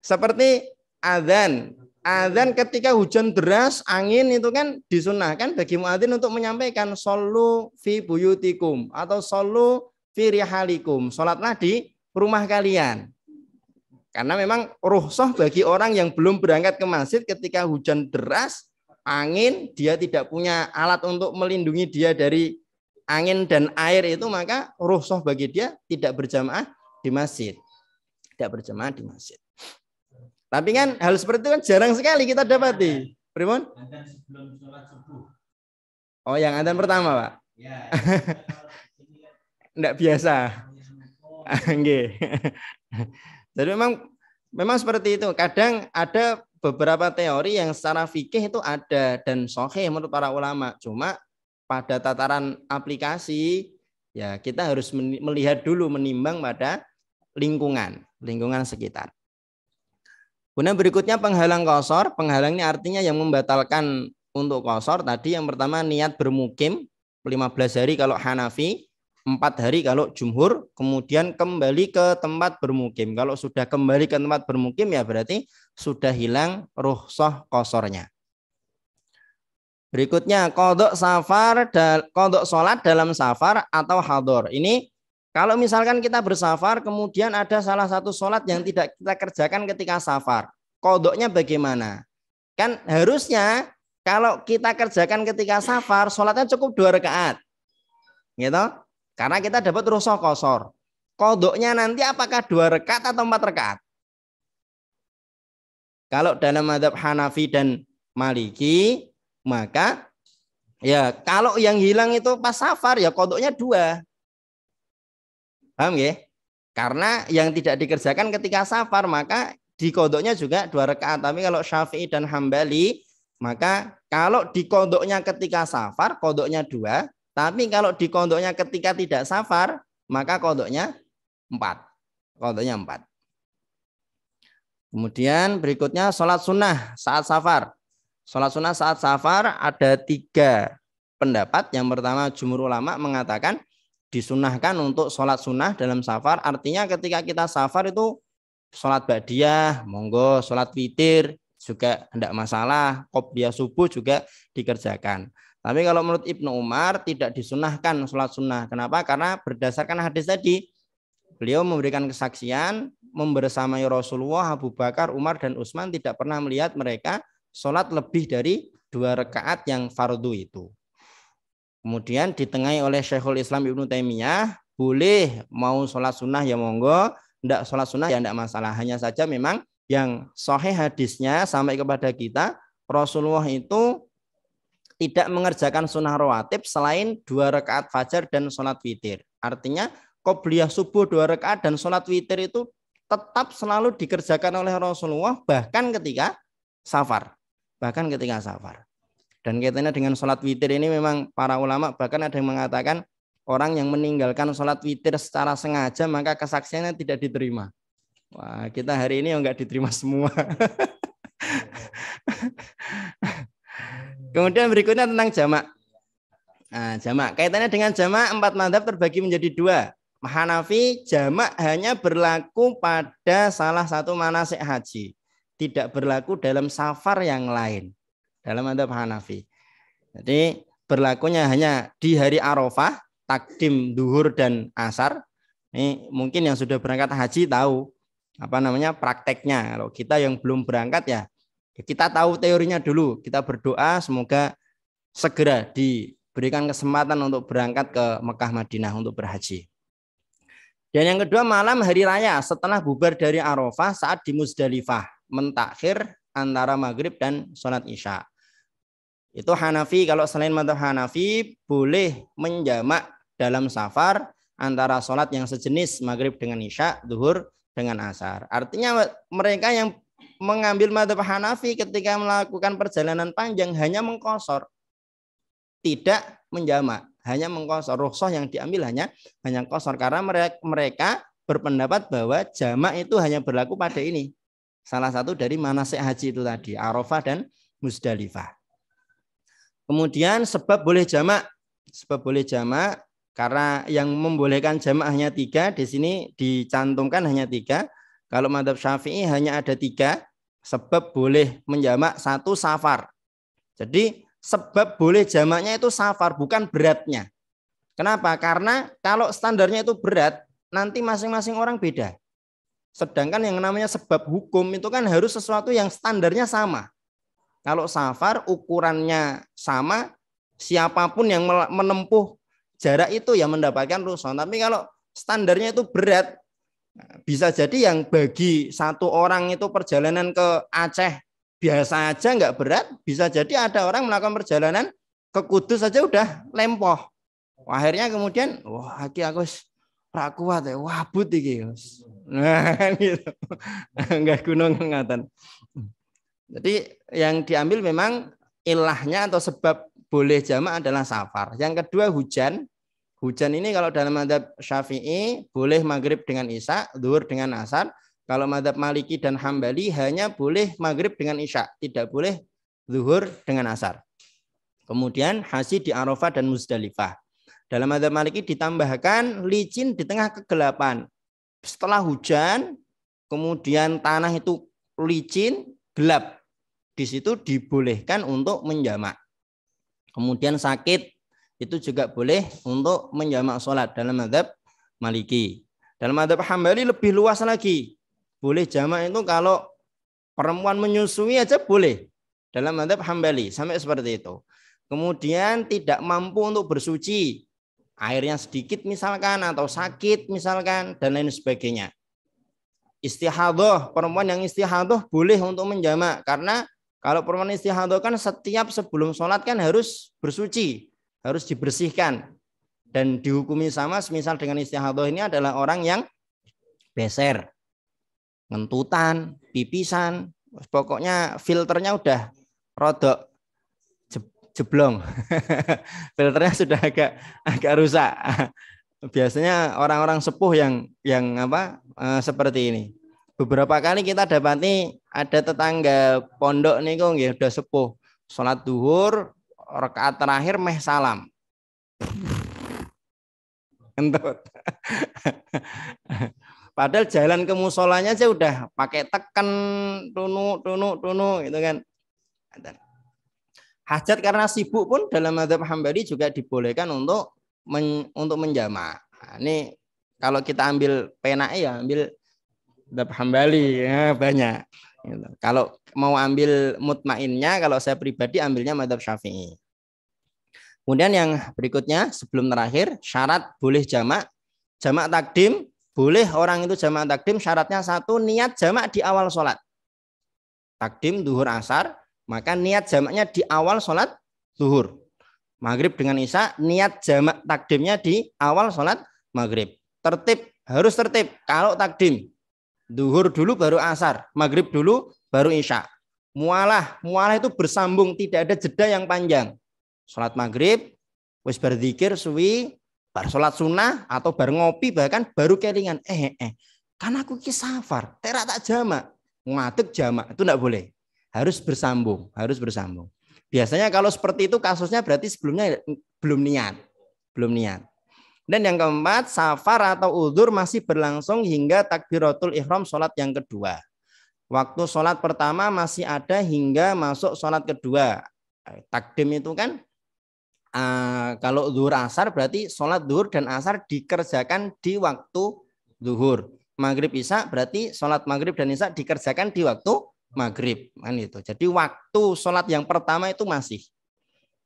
Seperti adzan Azan ketika hujan deras, angin itu kan disunahkan bagi muadzin untuk menyampaikan solu fi buyutikum atau solu fi rihalikum. Salatlah di rumah kalian. Karena memang ruhsah bagi orang yang belum berangkat ke masjid ketika hujan deras, angin, dia tidak punya alat untuk melindungi dia dari angin dan air itu, maka ruhsah bagi dia tidak berjamaah di masjid. Tidak berjamaah di masjid. Tapi kan hal seperti itu kan jarang sekali kita dapati. Primon? Oh, yang antan pertama, Pak? Ya. Enggak [LAUGHS] biasa. Nggih. [LAUGHS] Jadi memang memang seperti itu. Kadang ada beberapa teori yang secara fikih itu ada dan sahih menurut para ulama. Cuma pada tataran aplikasi ya kita harus melihat dulu menimbang pada lingkungan, lingkungan sekitar. Kemudian berikutnya penghalang kosor. Penghalang ini artinya yang membatalkan untuk kosor. Tadi yang pertama niat bermukim 15 hari kalau Hanafi, 4 hari kalau jumhur, kemudian kembali ke tempat bermukim. Kalau sudah kembali ke tempat bermukim ya berarti sudah hilang ruhsah kosornya. Berikutnya kodok safar, kodok sholat dalam safar atau hador. Ini kalau misalkan kita bersafar, kemudian ada salah satu sholat yang tidak kita kerjakan ketika safar. Kodoknya bagaimana? Kan harusnya kalau kita kerjakan ketika safar, sholatnya cukup dua rakaat. Gitu? Karena kita dapat rusuh kosor. Kodoknya nanti apakah dua rakaat atau empat rakaat? Kalau dalam madhab Hanafi dan Maliki, maka ya kalau yang hilang itu pas safar ya kodoknya dua. Paham ya? Karena yang tidak dikerjakan ketika safar maka dikodoknya juga dua rakaat. Tapi kalau Syafi'i dan Hambali maka kalau dikodoknya ketika safar kodoknya dua. Tapi kalau dikodoknya ketika tidak safar maka kodoknya empat. Kodoknya empat. Kemudian berikutnya sholat sunnah saat safar. Sholat sunnah saat safar ada tiga pendapat. Yang pertama jumhur ulama mengatakan disunahkan untuk sholat sunnah dalam safar. Artinya ketika kita safar itu sholat badiah, monggo, sholat witir juga tidak masalah, kopiah subuh juga dikerjakan. Tapi kalau menurut Ibnu Umar tidak disunahkan sholat sunnah. Kenapa? Karena berdasarkan hadis tadi, beliau memberikan kesaksian membersamai Rasulullah, Abu Bakar, Umar, dan Utsman tidak pernah melihat mereka sholat lebih dari dua rekaat yang fardu itu. Kemudian ditengahi oleh Syekhul Islam Ibnu Taimiyah, boleh mau sholat sunnah ya monggo, ndak sholat sunnah ya ndak masalah. Hanya saja memang yang sahih hadisnya sampai kepada kita, Rasulullah itu tidak mengerjakan sunnah rawatib selain dua rakaat fajar dan sholat witir. Artinya qobliyah subuh dua rakaat dan sholat witir itu tetap selalu dikerjakan oleh Rasulullah bahkan ketika safar. Bahkan ketika safar. Dan kaitannya dengan sholat witir ini memang para ulama bahkan ada yang mengatakan orang yang meninggalkan sholat witir secara sengaja maka kesaksiannya tidak diterima. Wah, kita hari ini enggak diterima [LAUGHS] semua. Kemudian berikutnya tentang jamak. Nah, jamak. Kaitannya dengan jamak, empat madhab terbagi menjadi dua. Hanafi, jamak hanya berlaku pada salah satu manasik haji. Tidak berlaku dalam safar yang lain dalam madhab Hanafi. Jadi berlakunya hanya di hari Arafah, takdim duhur dan asar. Ini mungkin yang sudah berangkat haji tahu apa namanya prakteknya. Kalau kita yang belum berangkat ya, ya kita tahu teorinya dulu. Kita berdoa semoga segera diberikan kesempatan untuk berangkat ke Mekah Madinah untuk berhaji. Dan yang kedua malam hari raya setelah bubar dari Arafah saat di Muzdalifah mentakhir antara maghrib dan sholat isya. Itu Hanafi, kalau selain mata Hanafi, boleh menjamak dalam safar antara sholat yang sejenis maghrib dengan isya, duhur dengan asar. Artinya mereka yang mengambil mata Hanafi ketika melakukan perjalanan panjang hanya mengkosor. Tidak menjamak, hanya mengkosor. Rukhsah yang diambil hanya hanya kosor. Karena mereka, mereka berpendapat bahwa jamak itu hanya berlaku pada ini, Salah satu dari manasik haji itu tadi, Arafah dan Musdalifah. Kemudian sebab boleh jamak, sebab boleh jamak karena yang membolehkan jamak hanya tiga, di sini dicantumkan hanya tiga. Kalau madhab syafi'i hanya ada tiga, sebab boleh menjamak satu safar. Jadi sebab boleh jamaknya itu safar, bukan beratnya. Kenapa? Karena kalau standarnya itu berat, nanti masing-masing orang beda. Sedangkan yang namanya sebab hukum itu kan harus sesuatu yang standarnya sama. Kalau safar ukurannya sama, siapapun yang menempuh jarak itu yang mendapatkan rusun. Tapi kalau standarnya itu berat, bisa jadi yang bagi satu orang itu perjalanan ke Aceh biasa aja nggak berat, bisa jadi ada orang melakukan perjalanan ke Kudus saja udah lempoh. Akhirnya kemudian, wah aku harus kuat ya, wabut ini. Nah, [LAUGHS] gitu. Enggak gunung ngatan Jadi yang diambil memang ilahnya atau sebab boleh jamak adalah safar. Yang kedua hujan. Hujan ini kalau dalam madhab syafi'i boleh maghrib dengan isya, duhur dengan asar. Kalau madhab maliki dan hambali hanya boleh maghrib dengan isya, tidak boleh zuhur dengan asar. Kemudian hasi di Arafah dan musdalifah Dalam madhab maliki ditambahkan licin di tengah kegelapan setelah hujan, kemudian tanah itu licin, gelap. Di situ dibolehkan untuk menjamak. Kemudian sakit itu juga boleh untuk menjamak sholat dalam madhab maliki. Dalam madhab hambali lebih luas lagi. Boleh jamak itu kalau perempuan menyusui aja boleh. Dalam madhab hambali sampai seperti itu. Kemudian tidak mampu untuk bersuci airnya sedikit misalkan atau sakit misalkan dan lain sebagainya. Istihadoh, perempuan yang istihadoh boleh untuk menjamak karena kalau perempuan istihadoh kan setiap sebelum sholat kan harus bersuci, harus dibersihkan. Dan dihukumi sama semisal dengan istihadoh ini adalah orang yang beser, ngentutan, pipisan, pokoknya filternya udah rodok jeblong. [LAUGHS] Filternya sudah agak agak rusak. Biasanya orang-orang sepuh yang yang apa eh, seperti ini. Beberapa kali kita dapati ada tetangga pondok nih kok nggih udah sepuh. sholat duhur rakaat terakhir meh salam. [LAUGHS] Entut. [LAUGHS] Padahal jalan ke musolanya aja udah pakai tekan tunu tunu tunu gitu kan. Hajat karena sibuk pun dalam madhab Hambali juga dibolehkan untuk men, untuk menjama. Nah, ini kalau kita ambil pena ya ambil madhab Hambali ya banyak. Gitu. Kalau mau ambil mutmainnya, kalau saya pribadi ambilnya madhab Syafi'i. Kemudian yang berikutnya sebelum terakhir syarat boleh jamak, jamak takdim boleh orang itu jamak takdim syaratnya satu niat jamak di awal sholat. Takdim duhur asar maka niat jamaknya di awal sholat zuhur. Maghrib dengan isya, niat jamak takdimnya di awal sholat maghrib. Tertib, harus tertib. Kalau takdim, duhur dulu baru asar, maghrib dulu baru isya. Mualah, mualah itu bersambung, tidak ada jeda yang panjang. Sholat maghrib, wis berzikir suwi, bar sholat sunnah atau bar ngopi bahkan baru keringan. Eh, eh, eh. kan aku kisafar, terak tak jamak, ngatek jamak itu tidak boleh harus bersambung, harus bersambung. Biasanya kalau seperti itu kasusnya berarti sebelumnya belum niat, belum niat. Dan yang keempat, safar atau udur masih berlangsung hingga takbiratul ihram sholat yang kedua. Waktu sholat pertama masih ada hingga masuk sholat kedua. Takdim itu kan eh, kalau zuhur asar berarti sholat zuhur dan asar dikerjakan di waktu zuhur. Maghrib isya berarti sholat maghrib dan isya dikerjakan di waktu maghrib kan itu. Jadi waktu sholat yang pertama itu masih.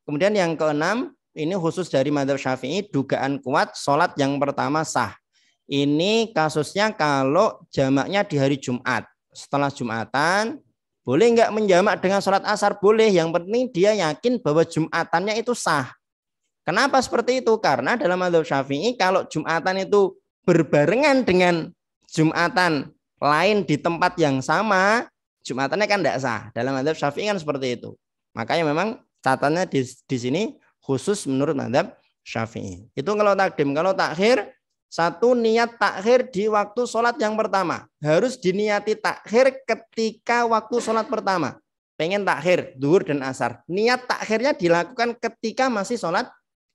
Kemudian yang keenam ini khusus dari Madhab Syafi'i dugaan kuat sholat yang pertama sah. Ini kasusnya kalau jamaknya di hari Jumat. Setelah Jumatan boleh nggak menjamak dengan sholat asar? Boleh. Yang penting dia yakin bahwa Jumatannya itu sah. Kenapa seperti itu? Karena dalam Madhab Syafi'i kalau Jumatan itu berbarengan dengan Jumatan lain di tempat yang sama, Jumatannya kan tidak sah. Dalam madhab Syafi'i kan seperti itu. Makanya memang catatannya di, di sini khusus menurut madhab Syafi'i. Itu kalau takdim. Kalau takhir, satu niat takhir di waktu sholat yang pertama. Harus diniati takhir ketika waktu sholat pertama. Pengen takhir, duhur dan asar. Niat takhirnya dilakukan ketika masih sholat,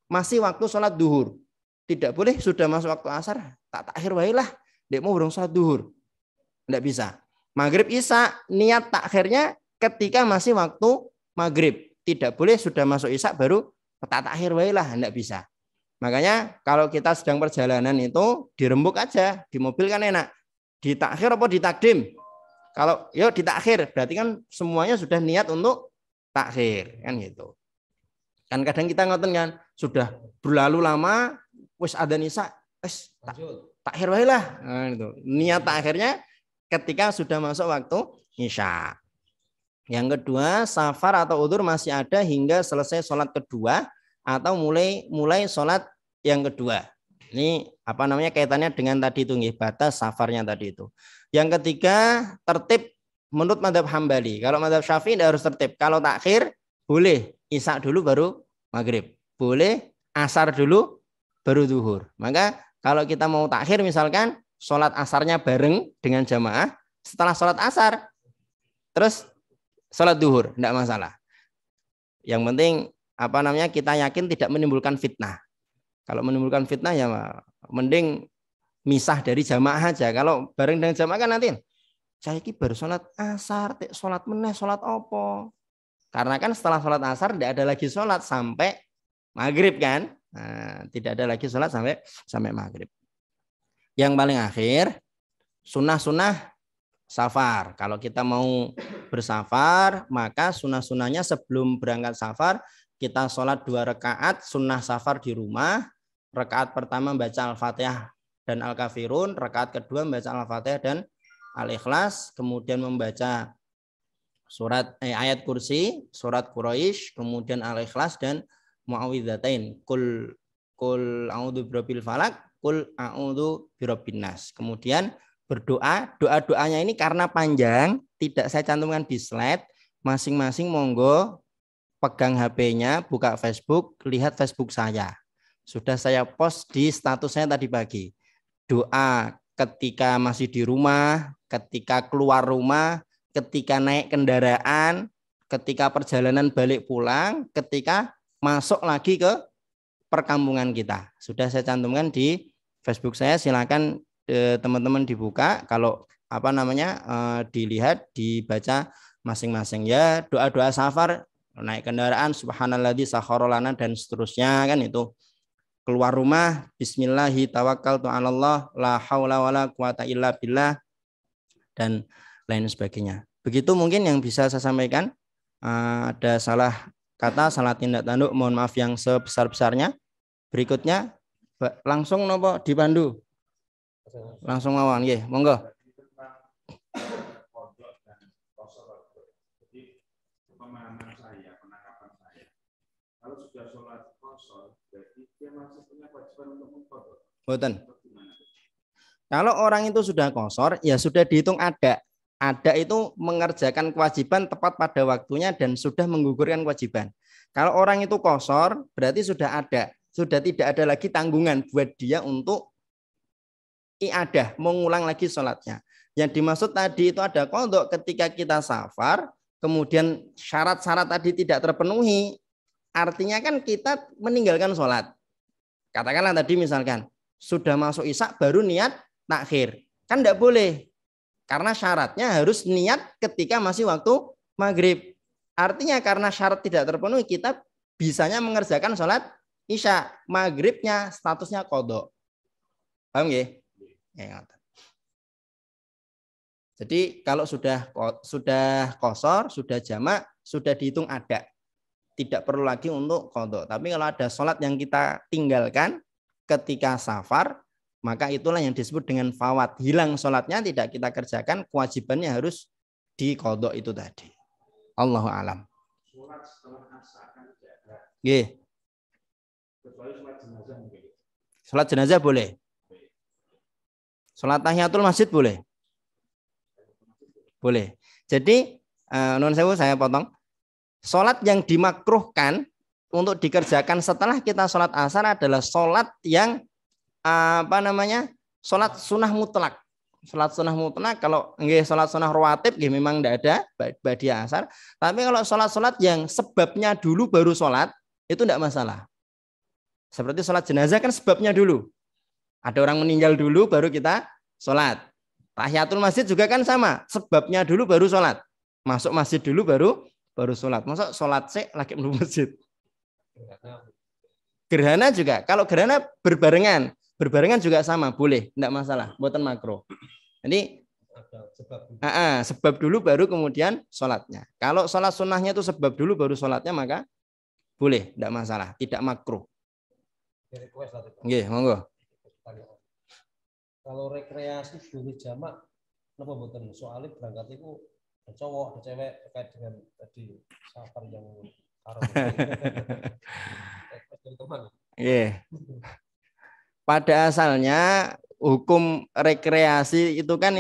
masih waktu sholat duhur. Tidak boleh sudah masuk waktu asar, tak takhir wailah. lah, mau burung sholat duhur. Tidak bisa. Maghrib Isa niat takhirnya ketika masih waktu maghrib. Tidak boleh sudah masuk Isa baru tak takhir lah, tidak bisa. Makanya kalau kita sedang perjalanan itu dirembuk aja, di mobil kan enak. Di takhir apa di takdim? Kalau yuk di takhir berarti kan semuanya sudah niat untuk takhir kan gitu. Kan kadang kita ngoten kan sudah berlalu lama wis ada nisa wis takhir wae lah. Nah, itu. Niat takhirnya ketika sudah masuk waktu Isya. Yang kedua, safar atau udur masih ada hingga selesai sholat kedua atau mulai mulai sholat yang kedua. Ini apa namanya kaitannya dengan tadi itu nih, batas safarnya tadi itu. Yang ketiga, tertib menurut madhab Hambali. Kalau madhab Syafi'i tidak harus tertib. Kalau takhir boleh isak dulu baru maghrib. Boleh asar dulu baru duhur. Maka kalau kita mau takhir misalkan sholat asarnya bareng dengan jamaah. Setelah sholat asar, terus sholat duhur, tidak masalah. Yang penting apa namanya kita yakin tidak menimbulkan fitnah. Kalau menimbulkan fitnah ya mending misah dari jamaah aja. Kalau bareng dengan jamaah kan nanti saya ki baru sholat asar, sholat meneh, sholat opo. Karena kan setelah sholat asar tidak ada lagi sholat sampai maghrib kan. Nah, tidak ada lagi sholat sampai sampai maghrib. Yang paling akhir, sunnah-sunnah safar. Kalau kita mau bersafar, maka sunnah-sunnahnya sebelum berangkat safar, kita sholat dua rakaat sunnah safar di rumah. Rakaat pertama baca Al-Fatihah dan Al-Kafirun. Rakaat kedua membaca Al-Fatihah dan Al-Ikhlas. Kemudian membaca surat eh, ayat kursi, surat Quraisy, kemudian Al-Ikhlas dan Muawidzatain. Kul kul a'udzu falak kul a'udzu Kemudian berdoa, doa-doanya ini karena panjang, tidak saya cantumkan di slide, masing-masing monggo pegang HP-nya, buka Facebook, lihat Facebook saya. Sudah saya post di status saya tadi pagi. Doa ketika masih di rumah, ketika keluar rumah, ketika naik kendaraan, ketika perjalanan balik pulang, ketika masuk lagi ke perkampungan kita. Sudah saya cantumkan di Facebook saya, silakan eh, teman-teman dibuka. Kalau apa namanya eh, dilihat, dibaca masing-masing ya doa-doa safar naik kendaraan subhanallah subhanalladzi lana dan seterusnya kan itu keluar rumah bismillahi tawakal 'alallah la haula wala quwata illa billah dan lain sebagainya. Begitu mungkin yang bisa saya sampaikan. Eh, ada salah Kata salah tindak tanduk, mohon maaf yang sebesar-besarnya. Berikutnya, langsung nopo dipandu. Langsung mawon, nggih, monggo. pemahaman Kalau Kalau orang itu sudah kosor, ya sudah dihitung ada ada itu mengerjakan kewajiban tepat pada waktunya dan sudah menggugurkan kewajiban. Kalau orang itu kosor, berarti sudah ada, sudah tidak ada lagi tanggungan buat dia untuk iadah, mengulang lagi sholatnya. Yang dimaksud tadi itu ada kodok ketika kita safar, kemudian syarat-syarat tadi tidak terpenuhi, artinya kan kita meninggalkan sholat. Katakanlah tadi misalkan, sudah masuk isak baru niat takhir. Kan tidak boleh, karena syaratnya harus niat ketika masih waktu maghrib. Artinya karena syarat tidak terpenuhi, kita bisanya mengerjakan sholat isya. Maghribnya statusnya kodok. Paham Ya, Jadi kalau sudah sudah kosor, sudah jamak, sudah dihitung ada. Tidak perlu lagi untuk kodok. Tapi kalau ada sholat yang kita tinggalkan ketika safar, maka itulah yang disebut dengan fawat. Hilang sholatnya tidak kita kerjakan, kewajibannya harus dikodok itu tadi. Allah alam. Sholat setelah kan jenazah boleh. Sholat tahiyatul masjid boleh. Boleh. Jadi, eh, non sewu saya potong. Sholat yang dimakruhkan untuk dikerjakan setelah kita sholat asar adalah sholat yang apa namanya sholat sunnah mutlak sholat sunnah mutlak kalau nggih sholat sunnah rawatib nggih memang tidak ada badi asar tapi kalau sholat sholat yang sebabnya dulu baru sholat itu tidak masalah seperti sholat jenazah kan sebabnya dulu ada orang meninggal dulu baru kita sholat tahiyatul masjid juga kan sama sebabnya dulu baru sholat masuk masjid dulu baru baru sholat masuk sholat sih lagi menuju masjid gerhana juga kalau gerhana berbarengan berbarengan juga sama boleh tidak masalah buatan makro jadi sebab dulu. uh, sebab dulu baru kemudian sholatnya kalau sholat sunnahnya itu sebab dulu baru sholatnya maka boleh tidak masalah tidak makro Iya, monggo. Kalau rekreasi dulu jamak, kenapa buatan? Soalnya berangkat itu cowok, cewek terkait dengan tadi safar yang haram. [LAUGHS] Iya pada asalnya hukum rekreasi itu kan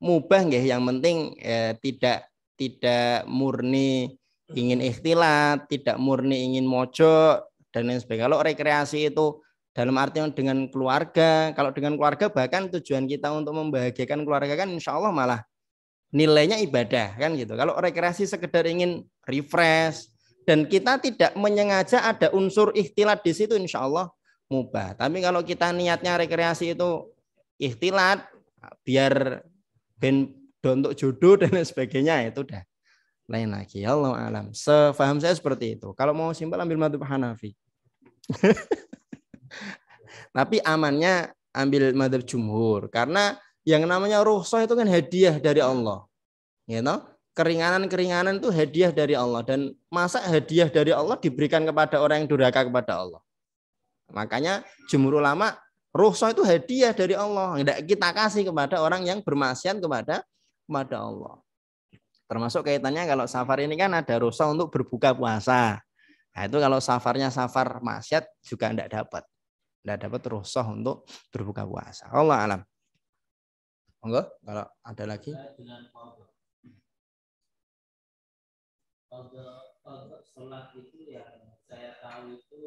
mubah nggih yang penting ya, tidak tidak murni ingin ikhtilat, tidak murni ingin mojo dan lain sebagainya. Kalau rekreasi itu dalam arti dengan keluarga, kalau dengan keluarga bahkan tujuan kita untuk membahagiakan keluarga kan insya Allah malah nilainya ibadah kan gitu. Kalau rekreasi sekedar ingin refresh dan kita tidak menyengaja ada unsur ikhtilat di situ insya Allah mubah. Tapi kalau kita niatnya rekreasi itu ikhtilat biar ben untuk jodoh dan sebagainya itu udah lain lagi. Allah alam. Sefaham saya seperti itu. Kalau mau simpel ambil madhab Hanafi. [LAUGHS] Tapi amannya ambil madhab jumhur karena yang namanya rusuh itu kan hadiah dari Allah. You know? Keringanan-keringanan itu hadiah dari Allah dan masa hadiah dari Allah diberikan kepada orang yang durhaka kepada Allah. Makanya jumhur ulama rukhsah itu hadiah dari Allah. Tidak kita kasih kepada orang yang bermaksiat kepada kepada Allah. Termasuk kaitannya kalau safar ini kan ada rukhsah untuk berbuka puasa. Nah, itu kalau safarnya safar maksiat juga tidak dapat. Tidak dapat rukhsah untuk berbuka puasa. Allah alam. Monggo, kalau ada lagi. Kalau sholat itu yang saya tahu itu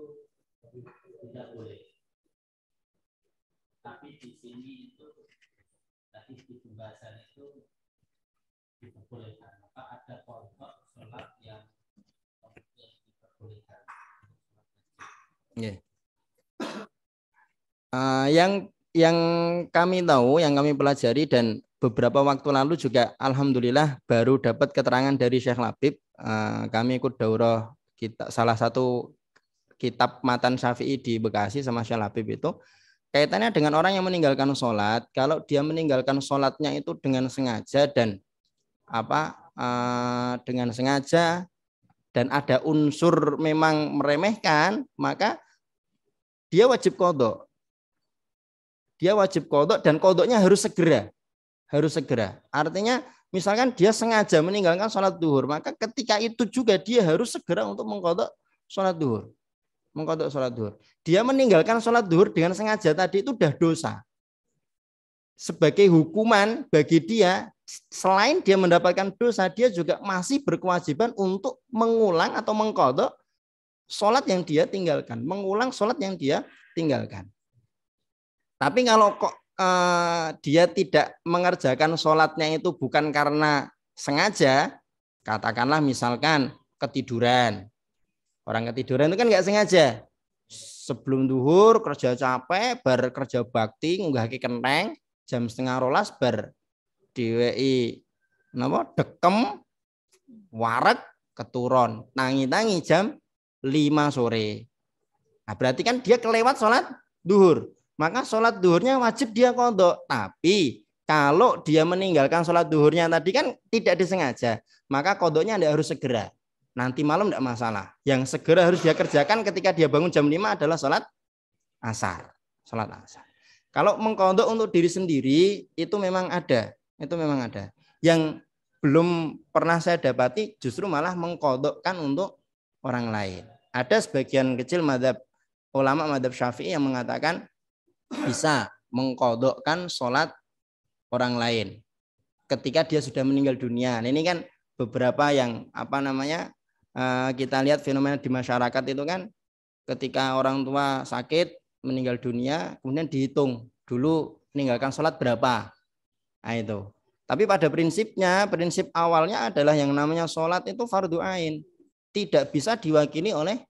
tidak boleh. Tapi di sini itu tadi di pembahasan itu diperbolehkan. Maka ada kelompok sholat yang diperbolehkan. Yeah. Iya. Uh, yang yang kami tahu, yang kami pelajari dan beberapa waktu lalu juga alhamdulillah baru dapat keterangan dari Syekh Labib. Uh, kami ikut daurah kita salah satu kitab Matan Syafi'i di Bekasi sama Syal Habib itu kaitannya dengan orang yang meninggalkan sholat. Kalau dia meninggalkan sholatnya itu dengan sengaja dan apa e, dengan sengaja dan ada unsur memang meremehkan, maka dia wajib kodok. Dia wajib kodok dan kodoknya harus segera. Harus segera. Artinya misalkan dia sengaja meninggalkan sholat duhur, maka ketika itu juga dia harus segera untuk mengkodok sholat duhur mengkodok sholat duhur. Dia meninggalkan sholat duhur dengan sengaja tadi itu sudah dosa. Sebagai hukuman bagi dia, selain dia mendapatkan dosa, dia juga masih berkewajiban untuk mengulang atau mengkodok sholat yang dia tinggalkan. Mengulang sholat yang dia tinggalkan. Tapi kalau kok eh, dia tidak mengerjakan sholatnya itu bukan karena sengaja, katakanlah misalkan ketiduran, Orang ketiduran itu kan nggak sengaja. Sebelum duhur kerja capek, bar kerja bakti, kaki kenteng, jam setengah rolas bar DWI nama dekem waret keturun tangi-tangi jam lima sore. Nah, berarti kan dia kelewat sholat duhur. Maka sholat duhurnya wajib dia kodok. Tapi kalau dia meninggalkan sholat duhurnya tadi kan tidak disengaja. Maka kodoknya Anda harus segera. Nanti malam tidak masalah. Yang segera harus dia kerjakan ketika dia bangun jam 5 adalah sholat asar. Sholat asar. Kalau mengkodok untuk diri sendiri itu memang ada. Itu memang ada. Yang belum pernah saya dapati justru malah mengkodokkan untuk orang lain. Ada sebagian kecil madhab ulama madhab syafi'i yang mengatakan bisa mengkodokkan sholat orang lain ketika dia sudah meninggal dunia. Nah, ini kan beberapa yang apa namanya Eh, kita lihat fenomena di masyarakat itu kan ketika orang tua sakit meninggal dunia kemudian dihitung dulu meninggalkan sholat berapa nah, itu tapi pada prinsipnya prinsip awalnya adalah yang namanya sholat itu fardu ain tidak bisa diwakili oleh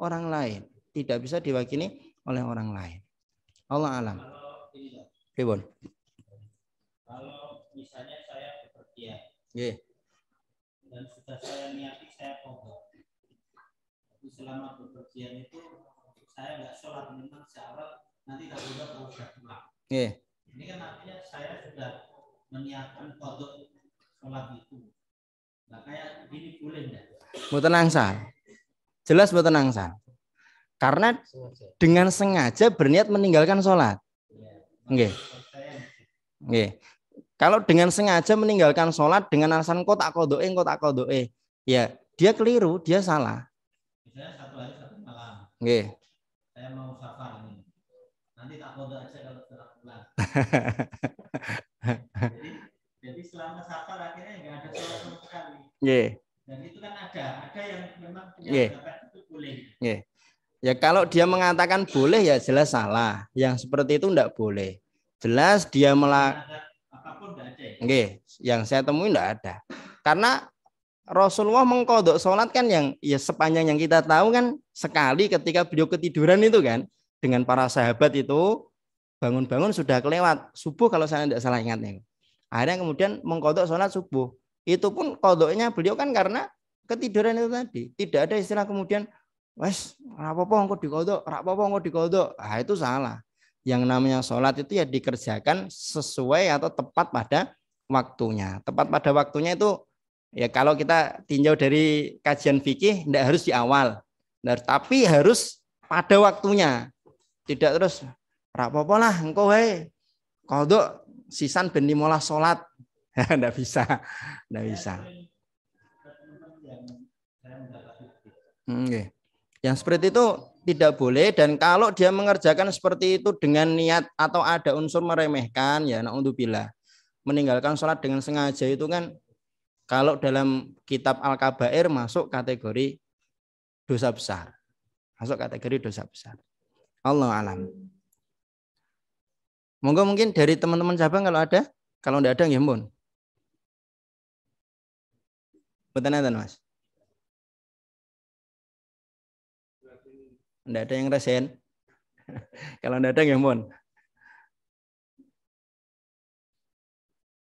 orang lain tidak bisa diwakili oleh orang lain Allah alam Ribon. Kalau misalnya saya bepergian, yeah dan sudah saya niati saya pogok tapi selama berpergian itu saya nggak sholat memang seawal nanti tak juga pogok pulang yeah. ini kan artinya saya sudah meniatkan kodok sholat itu makanya nah, ini boleh mau tenang sah Jelas mau tenang sah Karena dengan sengaja berniat meninggalkan sholat. Iya. Nggih. Okay. Kalau dengan sengaja meninggalkan sholat dengan alasan kok tak kodoe, eh, kok tak kodoe, eh. ya dia keliru, dia salah. Misalnya satu hari satu malam. Okay. Saya mau safar ini. Nanti tak kodo aja kalau setelah [LAUGHS] jadi, jadi selama safar akhirnya nggak ada sholat sama sekali. Yeah. Dan itu kan ada, ada yang memang punya yeah. itu boleh. Yeah. Ya kalau dia mengatakan boleh ya jelas salah. Yang seperti itu enggak boleh. Jelas dia melakukan Oke. yang saya temui enggak ada. Karena Rasulullah mengkodok sholat kan yang ya sepanjang yang kita tahu kan sekali ketika beliau ketiduran itu kan dengan para sahabat itu bangun-bangun sudah kelewat subuh kalau saya tidak salah ingatnya. Akhirnya kemudian mengkodok sholat subuh. Itu pun kodoknya beliau kan karena ketiduran itu tadi. Tidak ada istilah kemudian wes rapopo engko dikodok, rapopo engko dikodok. Ah itu salah yang namanya sholat itu ya dikerjakan sesuai atau tepat pada waktunya. Tepat pada waktunya itu ya kalau kita tinjau dari kajian fikih tidak harus di awal, nah, tapi harus pada waktunya. Tidak terus rapopo lah engkau hei kodok sisan beni mola sholat. Tidak [LAUGHS] ya bisa, tidak bisa. Hmm, yang seperti itu tidak boleh dan kalau dia mengerjakan seperti itu dengan niat atau ada unsur meremehkan ya bila meninggalkan sholat dengan sengaja itu kan kalau dalam kitab Al-Kabair masuk kategori dosa besar masuk kategori dosa besar Allah alam monggo mungkin dari teman-teman cabang kalau ada kalau tidak ada ya mohon Betul mas Tidak ada yang resen. [LAUGHS] Kalau tidak ada, ya mohon.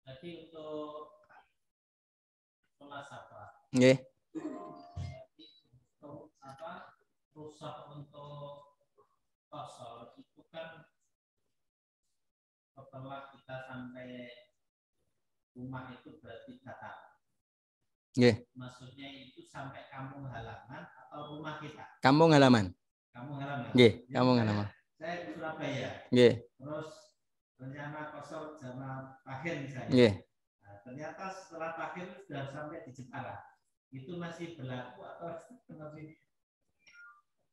Jadi untuk pelasapa. Nggih. apa rusak untuk kosor itu kan setelah kita sampai rumah itu berarti datang. Yeah. Maksudnya itu sampai kampung halaman atau rumah kita? Kampung halaman. Kampung Halaman. Ya? Nggih, Kampung Halaman. Saya di Surabaya. Nggih. Terus rencana kosong sama Pahin saya. Nggih. Nah, ternyata setelah Pahin sudah sampai di Jepara. Itu masih berlaku atau [LAUGHS] masih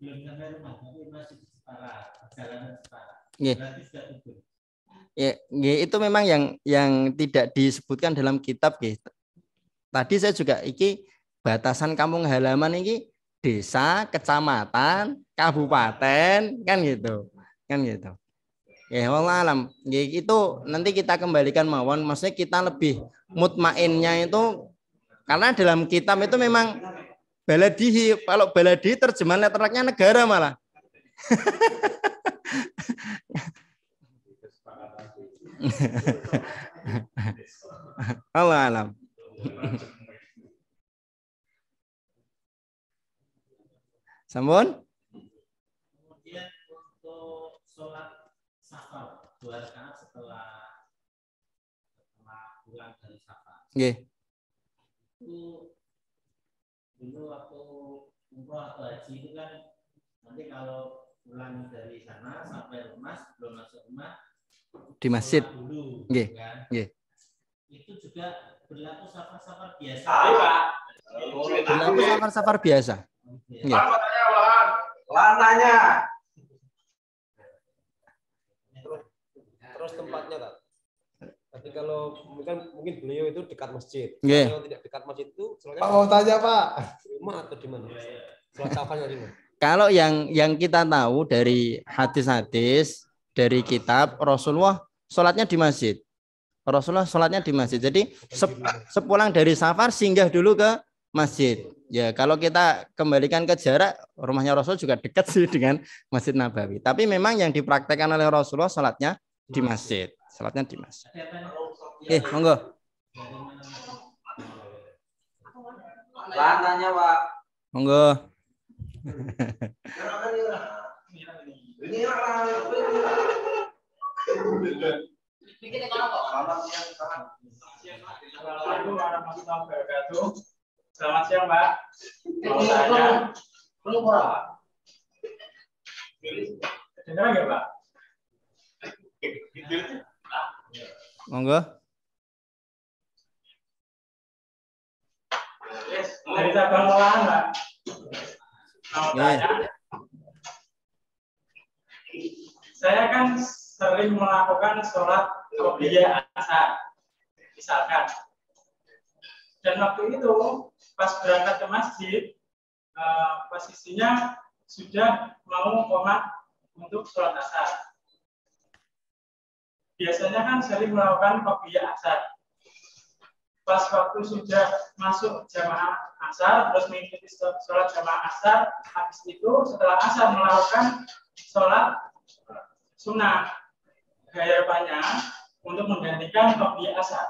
belum sampai rumah, tapi masih di Jepara, perjalanan Jepara. Nggih. Berarti sudah tutup. Ya, itu memang yang yang tidak disebutkan dalam kitab gitu. Tadi saya juga iki batasan kampung halaman iki desa, kecamatan, kabupaten kan gitu kan gitu ya Allah alam ya, itu nanti kita kembalikan mawon maksudnya kita lebih mutmainnya itu karena dalam kitab itu memang baladihi kalau baladi terjemahan letternya negara malah Allah [LAUGHS] alam Sampun? Nggih. Dulu waktu umroh atau haji itu kan nanti kalau pulang dari sana sampai rumah belum masuk rumah di masjid. Dulu, Nggih. Gitu kan? Nggih. Itu juga berlaku safar-safar biasa. Ah, iya, berlaku iya. safar-safar biasa. Nggih. Lan nanya. Terus tempatnya, Kak tapi kalau mungkin mungkin beliau itu dekat masjid yeah. kalau tidak dekat masjid itu pak mau tanya pak rumah atau di mana yeah. kalau yang yang kita tahu dari hadis-hadis dari kitab Rasulullah sholatnya di masjid Rasulullah sholatnya di masjid jadi se sepulang dari safar singgah dulu ke masjid ya kalau kita kembalikan ke jarak rumahnya Rasul juga dekat sih dengan Masjid Nabawi tapi memang yang dipraktekkan oleh Rasulullah sholatnya di masjid Salatnya Dimas. Eh, monggo. Lantanya, Pak. Monggo. Selamat siang, siang, Pak. Selamat siang, Pak. Selamat siang, Pak? Monggo. Yes, dari cabang Pak. Iya. Saya kan sering melakukan sholat qobliyah asar, misalkan. Dan waktu itu pas berangkat ke masjid, eh, posisinya sudah mau komat untuk sholat asar biasanya kan sering melakukan kopiah asar. Pas waktu sudah masuk jamaah asar, terus mengikuti sholat jamaah asar, habis itu setelah asar melakukan sholat sunnah. Harapannya untuk menggantikan kopiah asar.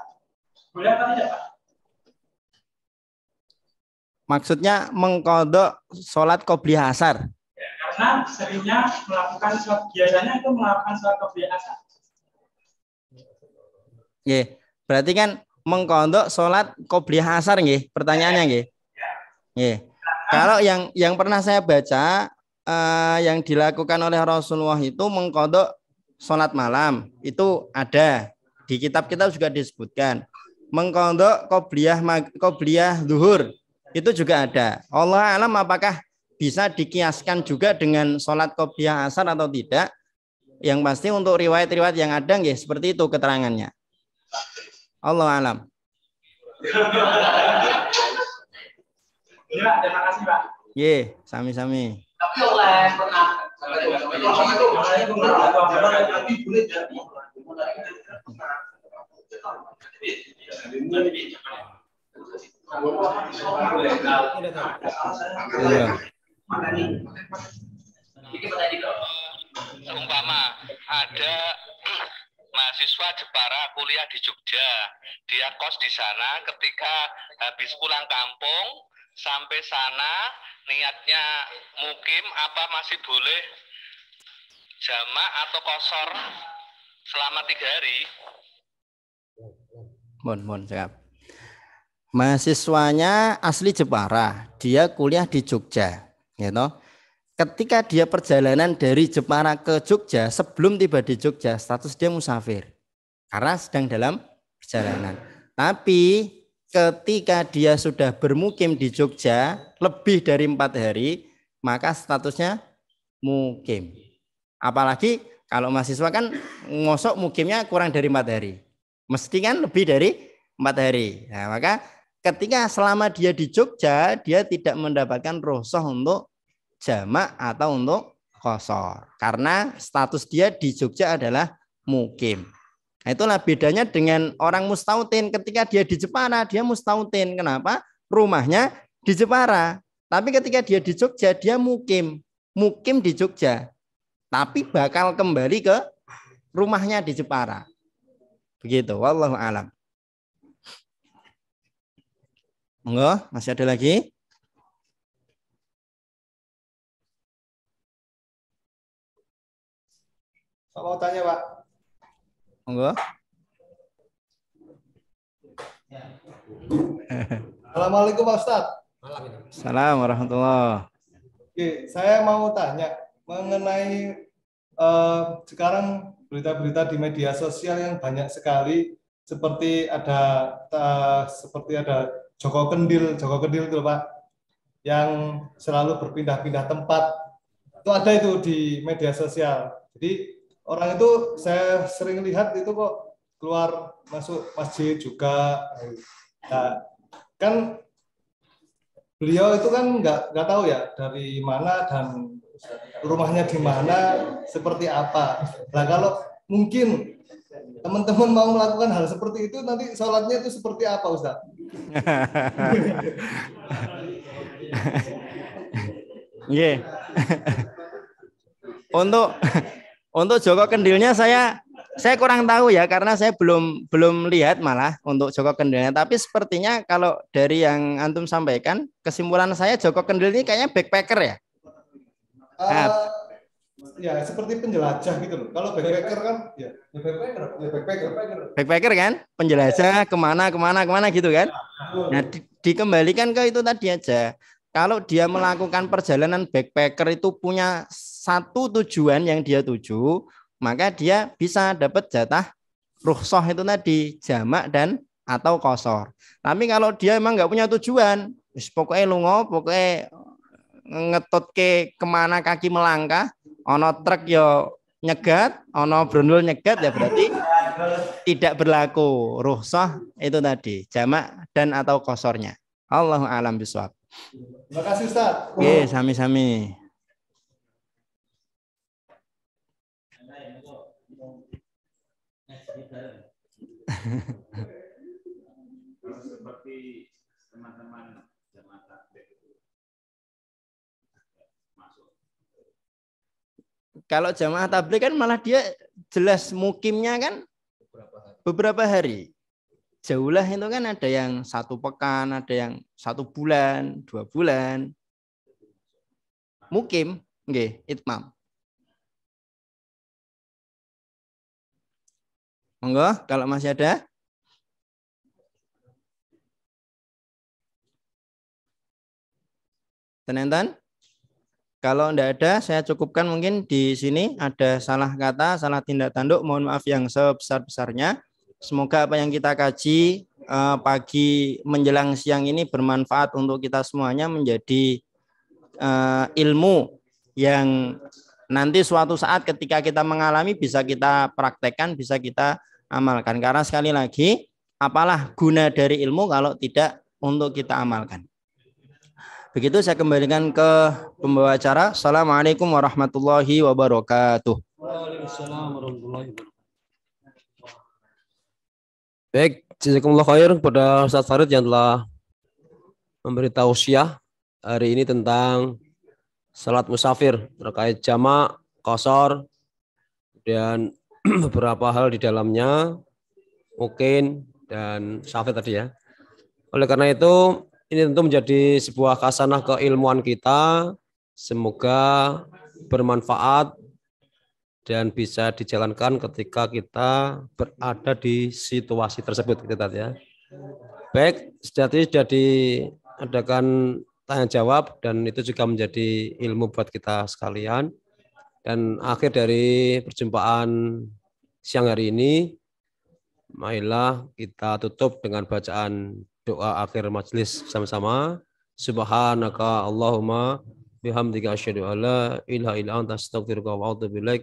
Boleh atau tidak, Pak? Maksudnya mengkodok sholat kopiah asar? Ya, karena seringnya melakukan sholat, biasanya itu melakukan sholat kopiah asar. Nggih. Berarti kan mengkondok sholat qobliyah asar nggih pertanyaannya nggih. Nggih. Kalau yang yang pernah saya baca eh, yang dilakukan oleh Rasulullah itu mengkondok sholat malam itu ada di kitab kita juga disebutkan mengkondok qobliyah qobliyah zuhur itu juga ada. Allah alam apakah bisa dikiaskan juga dengan sholat qobliyah asar atau tidak? Yang pasti untuk riwayat-riwayat yang ada nggih seperti itu keterangannya. Allah alam. Ya, terima kasih Pak. Ye, sami-sami. Tapi oleh iya. pernah seumpama ada mahasiswa Jepara kuliah di Jogja. Dia kos di sana ketika habis pulang kampung sampai sana niatnya mukim apa masih boleh jama atau kosor selama tiga hari. Mohon, mohon siap. Mahasiswanya asli Jepara, dia kuliah di Jogja, gitu. You know? ketika dia perjalanan dari Jepara ke Jogja, sebelum tiba di Jogja, status dia musafir. Karena sedang dalam perjalanan. Tapi ketika dia sudah bermukim di Jogja lebih dari empat hari, maka statusnya mukim. Apalagi kalau mahasiswa kan ngosok mukimnya kurang dari empat hari. Mesti kan lebih dari empat hari. Nah, maka ketika selama dia di Jogja, dia tidak mendapatkan rosoh untuk jamak atau untuk kosor. Karena status dia di Jogja adalah mukim. Nah, itulah bedanya dengan orang mustautin. Ketika dia di Jepara, dia mustautin. Kenapa? Rumahnya di Jepara. Tapi ketika dia di Jogja, dia mukim. Mukim di Jogja. Tapi bakal kembali ke rumahnya di Jepara. Begitu, wallahu alam. Enggak? masih ada lagi? Pak mau tanya Pak? Enggak. [LAUGHS] Assalamualaikum Pak Ustad. Salam warahmatullah. Oke, saya mau tanya mengenai uh, sekarang berita-berita di media sosial yang banyak sekali seperti ada uh, seperti ada Joko Kendil, Joko Kendil itu Pak yang selalu berpindah-pindah tempat. Itu ada itu di media sosial. Jadi orang itu saya sering lihat itu kok keluar masuk masjid juga. Nah, kan beliau itu kan nggak nggak tahu ya dari mana dan rumahnya di mana seperti apa. Nah kalau mungkin teman-teman mau melakukan hal seperti itu nanti sholatnya itu seperti apa Ustaz? Iya. Untuk untuk Joko Kendilnya saya saya kurang tahu ya karena saya belum belum lihat malah untuk Joko Kendilnya. Tapi sepertinya kalau dari yang antum sampaikan kesimpulan saya Joko Kendil ini kayaknya backpacker ya. Uh, Ya seperti penjelajah gitu loh. Kalau backpacker kan ya, ya backpacker, ya backpacker. Backpacker kan penjelajah kemana kemana kemana gitu kan. Nah, nah di, dikembalikan ke itu tadi aja. Kalau dia melakukan perjalanan backpacker itu punya satu tujuan yang dia tuju, maka dia bisa dapat jatah ruhsoh itu tadi, jamak dan atau kosor. Tapi kalau dia memang nggak punya tujuan, pokoknya lungo, pokoknya ngetot ke kemana kaki melangkah, ono truk yo ya nyegat, ono brunul nyegat ya berarti tidak berlaku ruhsah itu tadi jamak dan atau kosornya. Allahu alam biswab. Terima kasih Ustaz. Oke, okay, sami-sami. seperti teman-teman Kalau jamaah tabligh kan malah dia jelas mukimnya kan beberapa hari. Beberapa hari lah itu kan ada yang satu pekan, ada yang satu bulan, dua bulan. Mukim, nggih, itmam. Monggo, kalau masih ada. tenentan. Kalau tidak ada, saya cukupkan mungkin di sini ada salah kata, salah tindak tanduk. Mohon maaf yang sebesar-besarnya. Semoga apa yang kita kaji uh, pagi menjelang siang ini bermanfaat untuk kita semuanya menjadi uh, ilmu yang nanti suatu saat ketika kita mengalami bisa kita praktekkan, bisa kita amalkan. Karena sekali lagi, apalah guna dari ilmu kalau tidak untuk kita amalkan. Begitu saya kembalikan ke pembawa acara. Assalamualaikum warahmatullahi wabarakatuh. Waalaikumsalam warahmatullahi wabarakatuh. Baik, jazakumullah khair kepada Ustaz Farid yang telah memberi tausiah hari ini tentang salat musafir terkait jamak, kosor, dan [CLEARS THROAT] beberapa hal di dalamnya, mungkin, dan syafir tadi ya. Oleh karena itu, ini tentu menjadi sebuah kasanah keilmuan kita. Semoga bermanfaat dan bisa dijalankan ketika kita berada di situasi tersebut gitu ya. Baik, sejati sudah diadakan tanya jawab dan itu juga menjadi ilmu buat kita sekalian. Dan akhir dari perjumpaan siang hari ini, mailah kita tutup dengan bacaan doa akhir majelis sama-sama. Subhanaka Allahumma bihamdika asyhadu alla ilaha illa anta astaghfiruka wa atubu ilaik.